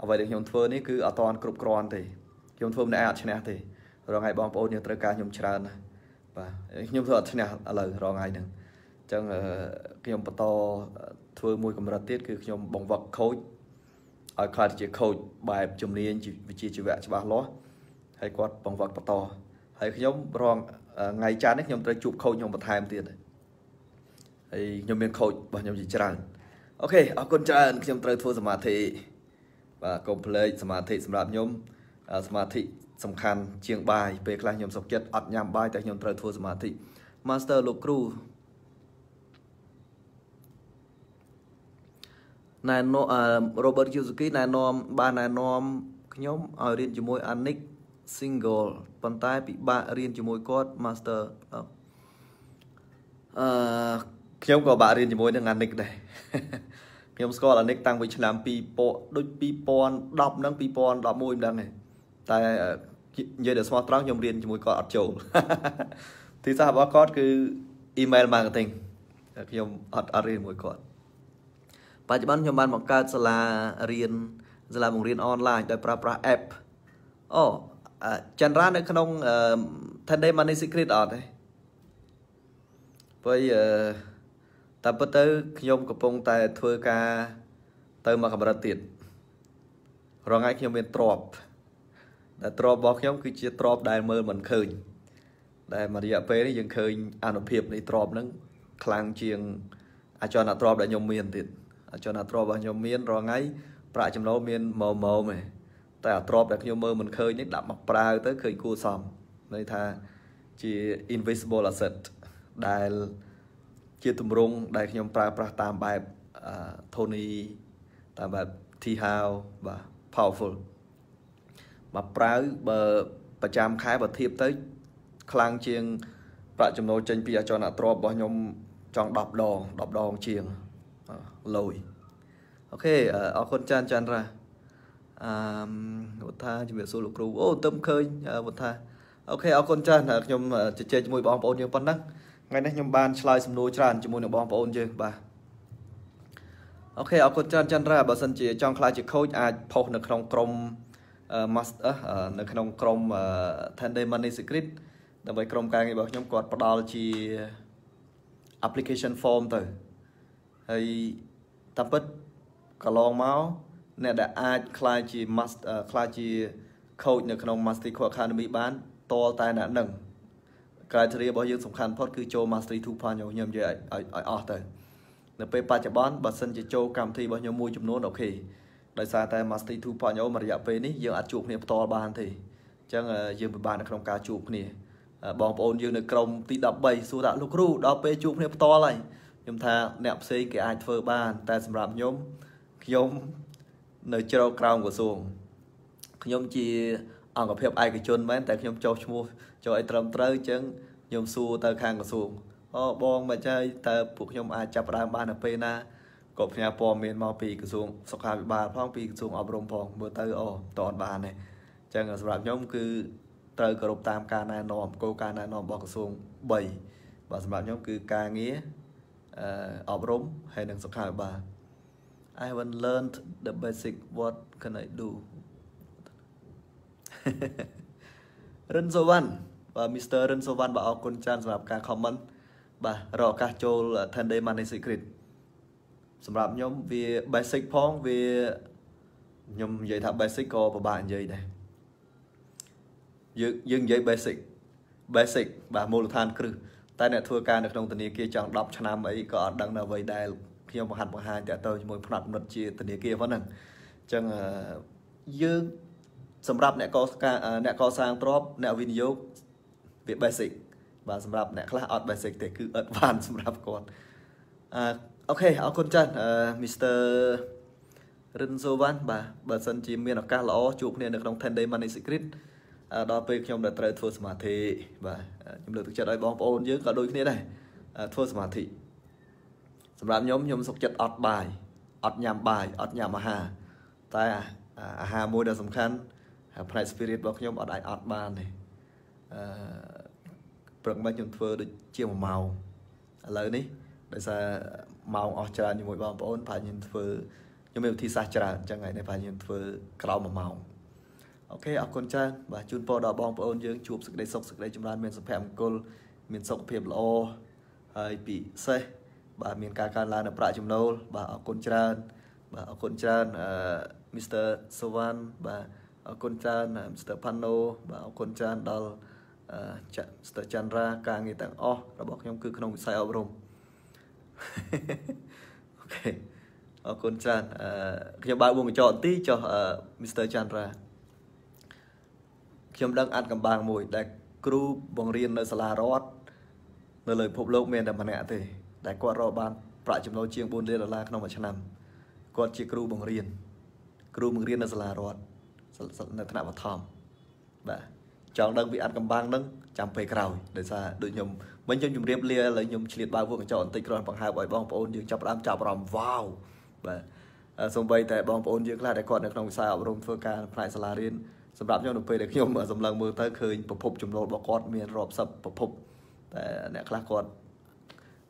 អ្វីដែលខ្ញុំធ្វើនេះគឺអត់តាន់គ្រប់គ្រាន់ទេខ្ញុំ ធ្វើម្នាក់ឯងអត់ឈ្នះទេរងថ្ងៃបងប្អូនយើងត្រូវការខ្ញុំច្រើនណាស់បាទខ្ញុំធ្វើអត់ឈ្នះឥឡូវរងថ្ងៃហ្នឹងអញ្ចឹងខ្ញុំបន្តធ្វើមួយ កម្រិតទៀតគឺខ្ញុំបង្វឹកខូចឲ្យខ្លាចជាខូចបែបជំនាញវិជ្ជាជីវៈច្បាស់លាស់ហើយគាត់បង្វឹកបន្តហើយខ្ញុំរងថ្ងៃច័ន្ទនេះខ្ញុំត្រូវជួបខូចខ្ញុំបន្ថែមទៀតហើយខ្ញុំមានខូចរបស់ខ្ញុំជាច្រើនអូខេអរគុណច្រើនខ្ញុំត្រូវធ្វើសមាធិបាទកុំភ្លេចសមាធិសម្រាប់ខ្ញុំ សមាធិសំខាន់ជាង បាយ ពេលខ្លះខ្ញុំសុខចិត្តអត់ញ៉ាំបាយតែខ្ញុំត្រូវធ្វើសមាធិ Master លោកគ្រូណែនាំ Robert Kiyosaki ណែនាំបានណែនាំខ្ញុំឲ្យរៀនជាមួយ Anik Single ប៉ុន្តែ ពិបាករៀនជាមួយគាត់ Master អឺខ្ញុំក៏បាក់រៀនជាមួយនឹងអានិកដែរខ្ញុំស្គាល់អានិកតាំងពីឆ្នាំ2000ដូច2010ហ្នឹង2011មិនដឹងទេតែនិយាយដល់ស្មោះត្រង់ខ្ញុំរៀនជាមួយគាត់អត់ចូល ទីសាស្ត្ររបស់គាត់គឺ email marketing ខ្ញុំអត់អត់រៀនមួយគាត់បច្ចុប្បន្នខ្ញុំបានបង្កើតសាលារៀនសាលាបង្រៀនអនឡាញដោយប្រើប្រាស់ app អូចិនរ៉ានៅក្នុង Ten Day Money Secret អត់ទេព្រោះអឺតែពិតទៅខ្ញុំកំពុងតែធ្វើការទៅមកកម្រិតទៀតរងថ្ងៃខ្ញុំមានទ្របដែលទ្របរបស់ខ្ញុំគឺជាទ្របដែលមើលមិនឃើញ ដែលមួយរយៈពេលនេះយើងឃើញអនុភាពនៃទ្របហ្នឹងខ្លាំងជាងអាចរណទ្របដែលខ្ញុំមានទៀតអាចរណទ្របរបស់ខ្ញុំមានរងថ្ងៃប្រាក់ចំណូលមានម៉ូម៉ូមឯងតែអាទ្របដែលខ្ញុំមើលមិនឃើញនេះដាក់មកប្រើទៅឃើញគួរសមន័យថាជា invisible asset ដែលជាទម្រង់ដែលខ្ញុំប្រើប្រាស់តាមបែប Tony តាមបែប T How បាទ powerful មកប្រៅបើប្រចាំខែបើធៀបទៅ ខ្លាំងជាង ប្រាក់ចំណូលចេញពីអចលនទ្រព្យរបស់ខ្ញុំចង់10ដង10ដងជាងលុយអូខេអរគុណចាន់ចន្ទរាអឺវត្ថាជំរាបសួរលោកគ្រូអូទៅឃើញវត្ថាអូខេអរគុណចាស់ខ្ញុំជជែកជាមួយបងប្អូនយើងប៉ុណ្ណឹងថ្ងៃនេះខ្ញុំបានឆ្លើយសំណួរច្រើនជាមួយនឹងបងប្អូនយើងបាទអូខេអរគុណច្រើនចន្ទរាបើសិនជា ចង់ខ្លាចជា coach អាចផុសនៅ ក្នុងក្រុម master នៅក្នុងក្រុម Tandem Money Secret ដើម្បីក្រុម ការងាររបស់ខ្ញុំគាត់ផ្ដល់ជា application form ទៅហើយតាមពិតកន្លងមកអ្នកដែលអាចខ្លាចជា master ខ្លាចជា coach នៅក្នុង Master Academy បានតលតែអ្នកនឹង criteria របស់យើងសំខាន់ផុតគឺចូល mastery 2.0ខ្ញុំនិយាយឲ្យអស់ទៅនៅពេលបច្ចុប្បន្នបើសិនជាចូលកម្មវិធីរបស់ខ្ញុំមួយចំនួនអូខេដោយសារតែ mastery 2.0មួយរយៈពេលនេះយើងអាចជួបគ្នាផ្ទាល់បានទេអញ្ចឹងយើងពិបាកនៅក្នុងការជួបគ្នាបងប្អូនយើងនៅក្រមទី13សួរថាលោកគ្រូដល់ពេលជួបគ្នាផ្ទាល់ហើយខ្ញុំថាអ្នកផ្សេងគេអាចធ្វើបានតែសម្រាប់ខ្ញុំខ្ញុំនៅជ្រកក្រោមកសួងខ្ញុំជាអង្គភាពឯកជនមែនតែខ្ញុំចុះឈ្មោះចុះឲ្យត្រឹមត្រូវអញ្ចឹងខ្ញុំសួរទៅខាងក្រសួងអូបងមកចៃតើពួកខ្ញុំអាចចាប់ផ្ដើមបាននៅពេលណាក៏ផ្ញើព័ត៌មានមកពីក្រសួងសុខាភិបាលផងពីក្រសួងអប់រំផងមើលទៅអូតអត់បានទេអញ្ចឹងសម្រាប់ខ្ញុំគឺត្រូវគោរពតាមការណែនាំគោលការណ៍ណែនាំរបស់ក្រសួង3បាទសម្រាប់ខ្ញុំគឺការងារអប់រំហើយនិងសុខាភិបាល I haven't learned the basic what can I do រិនសូវណ្ណបាទ Mr. រិនសូវណ្ណបាទអរគុណច្រើនសម្រាប់ការ comment បាទរកឱកាសចូល Thunder Money Secret សម្រាប់ខ្ញុំវា basic ផងវាខ្ញុំនិយាយថា basic ក៏ពិបាកនិយាយដែរយើងយើងនិយាយ basic basic បាទមូលដ្ឋាន គ្រឹះតែអ្នកធ្វើការនៅក្នុងធនាគារចង់10ឆ្នាំអីក៏អត់ដឹងនៅអ្វីដែលខ្ញុំបង្ហាត់បង្ហាញតទៅជាមួយផ្នែកមុនជាធនាគារប៉ុណ្ណឹងអញ្ចឹងយើងសម្រាប់អ្នកកសាងអ្នកកសាងទ្រព្យអ្នកវិនិយោគវា basic បាទសម្រាប់អ្នកខ្លះអត់ basic ទេគឺ advanced សម្រាប់គាត់អឺអូខេអរគុណច្រើនអឺ Mr រិនសូវ៉ាន់បាទបើសិនជាមានឱកាសល្អជួបគ្នានៅក្នុង10 day money secret ដល់ពេលខ្ញុំដែលត្រូវធ្វើសមាធិបាទខ្ញុំលើកទឹកចិត្តឲ្យបងប្អូនយើងក៏ដូចគ្នាដែរធ្វើសមាធិសម្រាប់ខ្ញុំខ្ញុំសុខចិត្តអត់បាយអត់ញ៉ាំបាយអត់ញ៉ាំអាហារតែអាហារមួយដែលសំខាន់ផ្នែក spirit របស់ខ្ញុំអត់អាចអត់បានទេអឺព្រឹកមិញខ្ញុំធ្វើដូចជាមួយម៉ោងឥឡូវនេះដោយសារម៉ោងអស់ច្រើនជាមួយបងប្អូនប្រហែលខ្ញុំធ្វើខ្ញុំមានវិធីសាស្ត្រច្រើនអញ្ចឹងហើយប្រហែលខ្ញុំធ្វើក្រោម1ម៉ោងអូខេអរគុណច្រើនបាទជូនពរដល់បងប្អូនយើងជួបសេចក្តីសុខសេចក្តីចម្រើនមានសុភមង្គលមានសុខភាពល្អហើយពិសេសបាទមានការកើនឡើងនូវប្រាក់ចំណូល បាទអរគុណច្រើនបាទអរគុណច្រើនអឺ Mr. Sovan បាទអរគុណច្រើន Mr. Pano បាទអរគុណច្រើនដល់ Mr. Chandra ការងារទាំងអស់របស់ខ្ញុំគឺក្នុងវិស័យអប់រំអូខេអរគុណច្រើនខ្ញុំបើកវងកញ្ចក់បន្តិចចុះ Mr. Chandra ខ្ញុំដឹងអត្តកម្បាំងមួយ ដែលគ្រូបង្រៀននៅសាលារដ្ឋនៅលើពិភពលោកមានតែម្នាក់ទេដែលគាត់រកបានប្រាក់ចំណូលជាង4លានដុល្លារក្នុងមួយឆ្នាំគាត់ជា គ្រូបង្រៀនគ្រូបង្រៀននៅសាលារដ្ឋនៅថ្នាក់បឋមបាទចង់ដឹងវាអត់កំបាំងនឹងចាំពេលក្រោយដោយសារដូចខ្ញុំមិញខ្ញុំជម្រាបលាឥឡូវខ្ញុំឆ្លៀតបើកវងកញ្ចក់បន្តិចគ្រាន់បង្ហើបឲ្យបងប្អូនយើងចាប់ផ្ដើមចាប់អារម្មណ៍វ៉ាវបាទសូម្បីតែបងប្អូនយើងខ្លះដែលគាត់នៅក្នុងវិស័យអប់រំធ្វើការផ្នែកសាលារៀនសម្រាប់ខ្ញុំនៅពេលដែលខ្ញុំសម្លឹងមើលទៅឃើញប្រភពចំណូលរបស់គាត់មានរាប់សិបប្រភពតែអ្នកខ្លះគាត់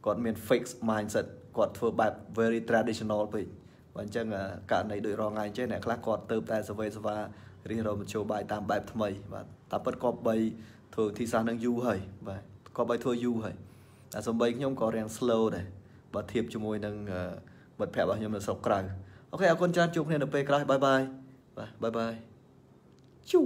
គាត់មាន fixed mindset គាត់ធ្វើបែប very traditional ពេកបើអញ្ចឹងករណីដូចរងថ្ងៃអញ្ចឹងអ្នកខ្លះគាត់ទៅតែសវេសវារៀនរមជ្ឈបាយតាមបែបថ្មីបាទតាពិតគាត់បីធ្វើទីសាស្ត្រនឹងយូរហើយបាទគាត់បីធ្វើយូរហើយតែសំបីខ្ញុំក៏រៀង slow ដែរបើធៀបជាមួយនឹងមិត្តភ័ក្តិរបស់ខ្ញុំនៅស្រុកក្រៅអូខេអរគុណច្រើនជួបគ្នានៅពេលក្រោយបាយបាយបាទបាយបាយជូ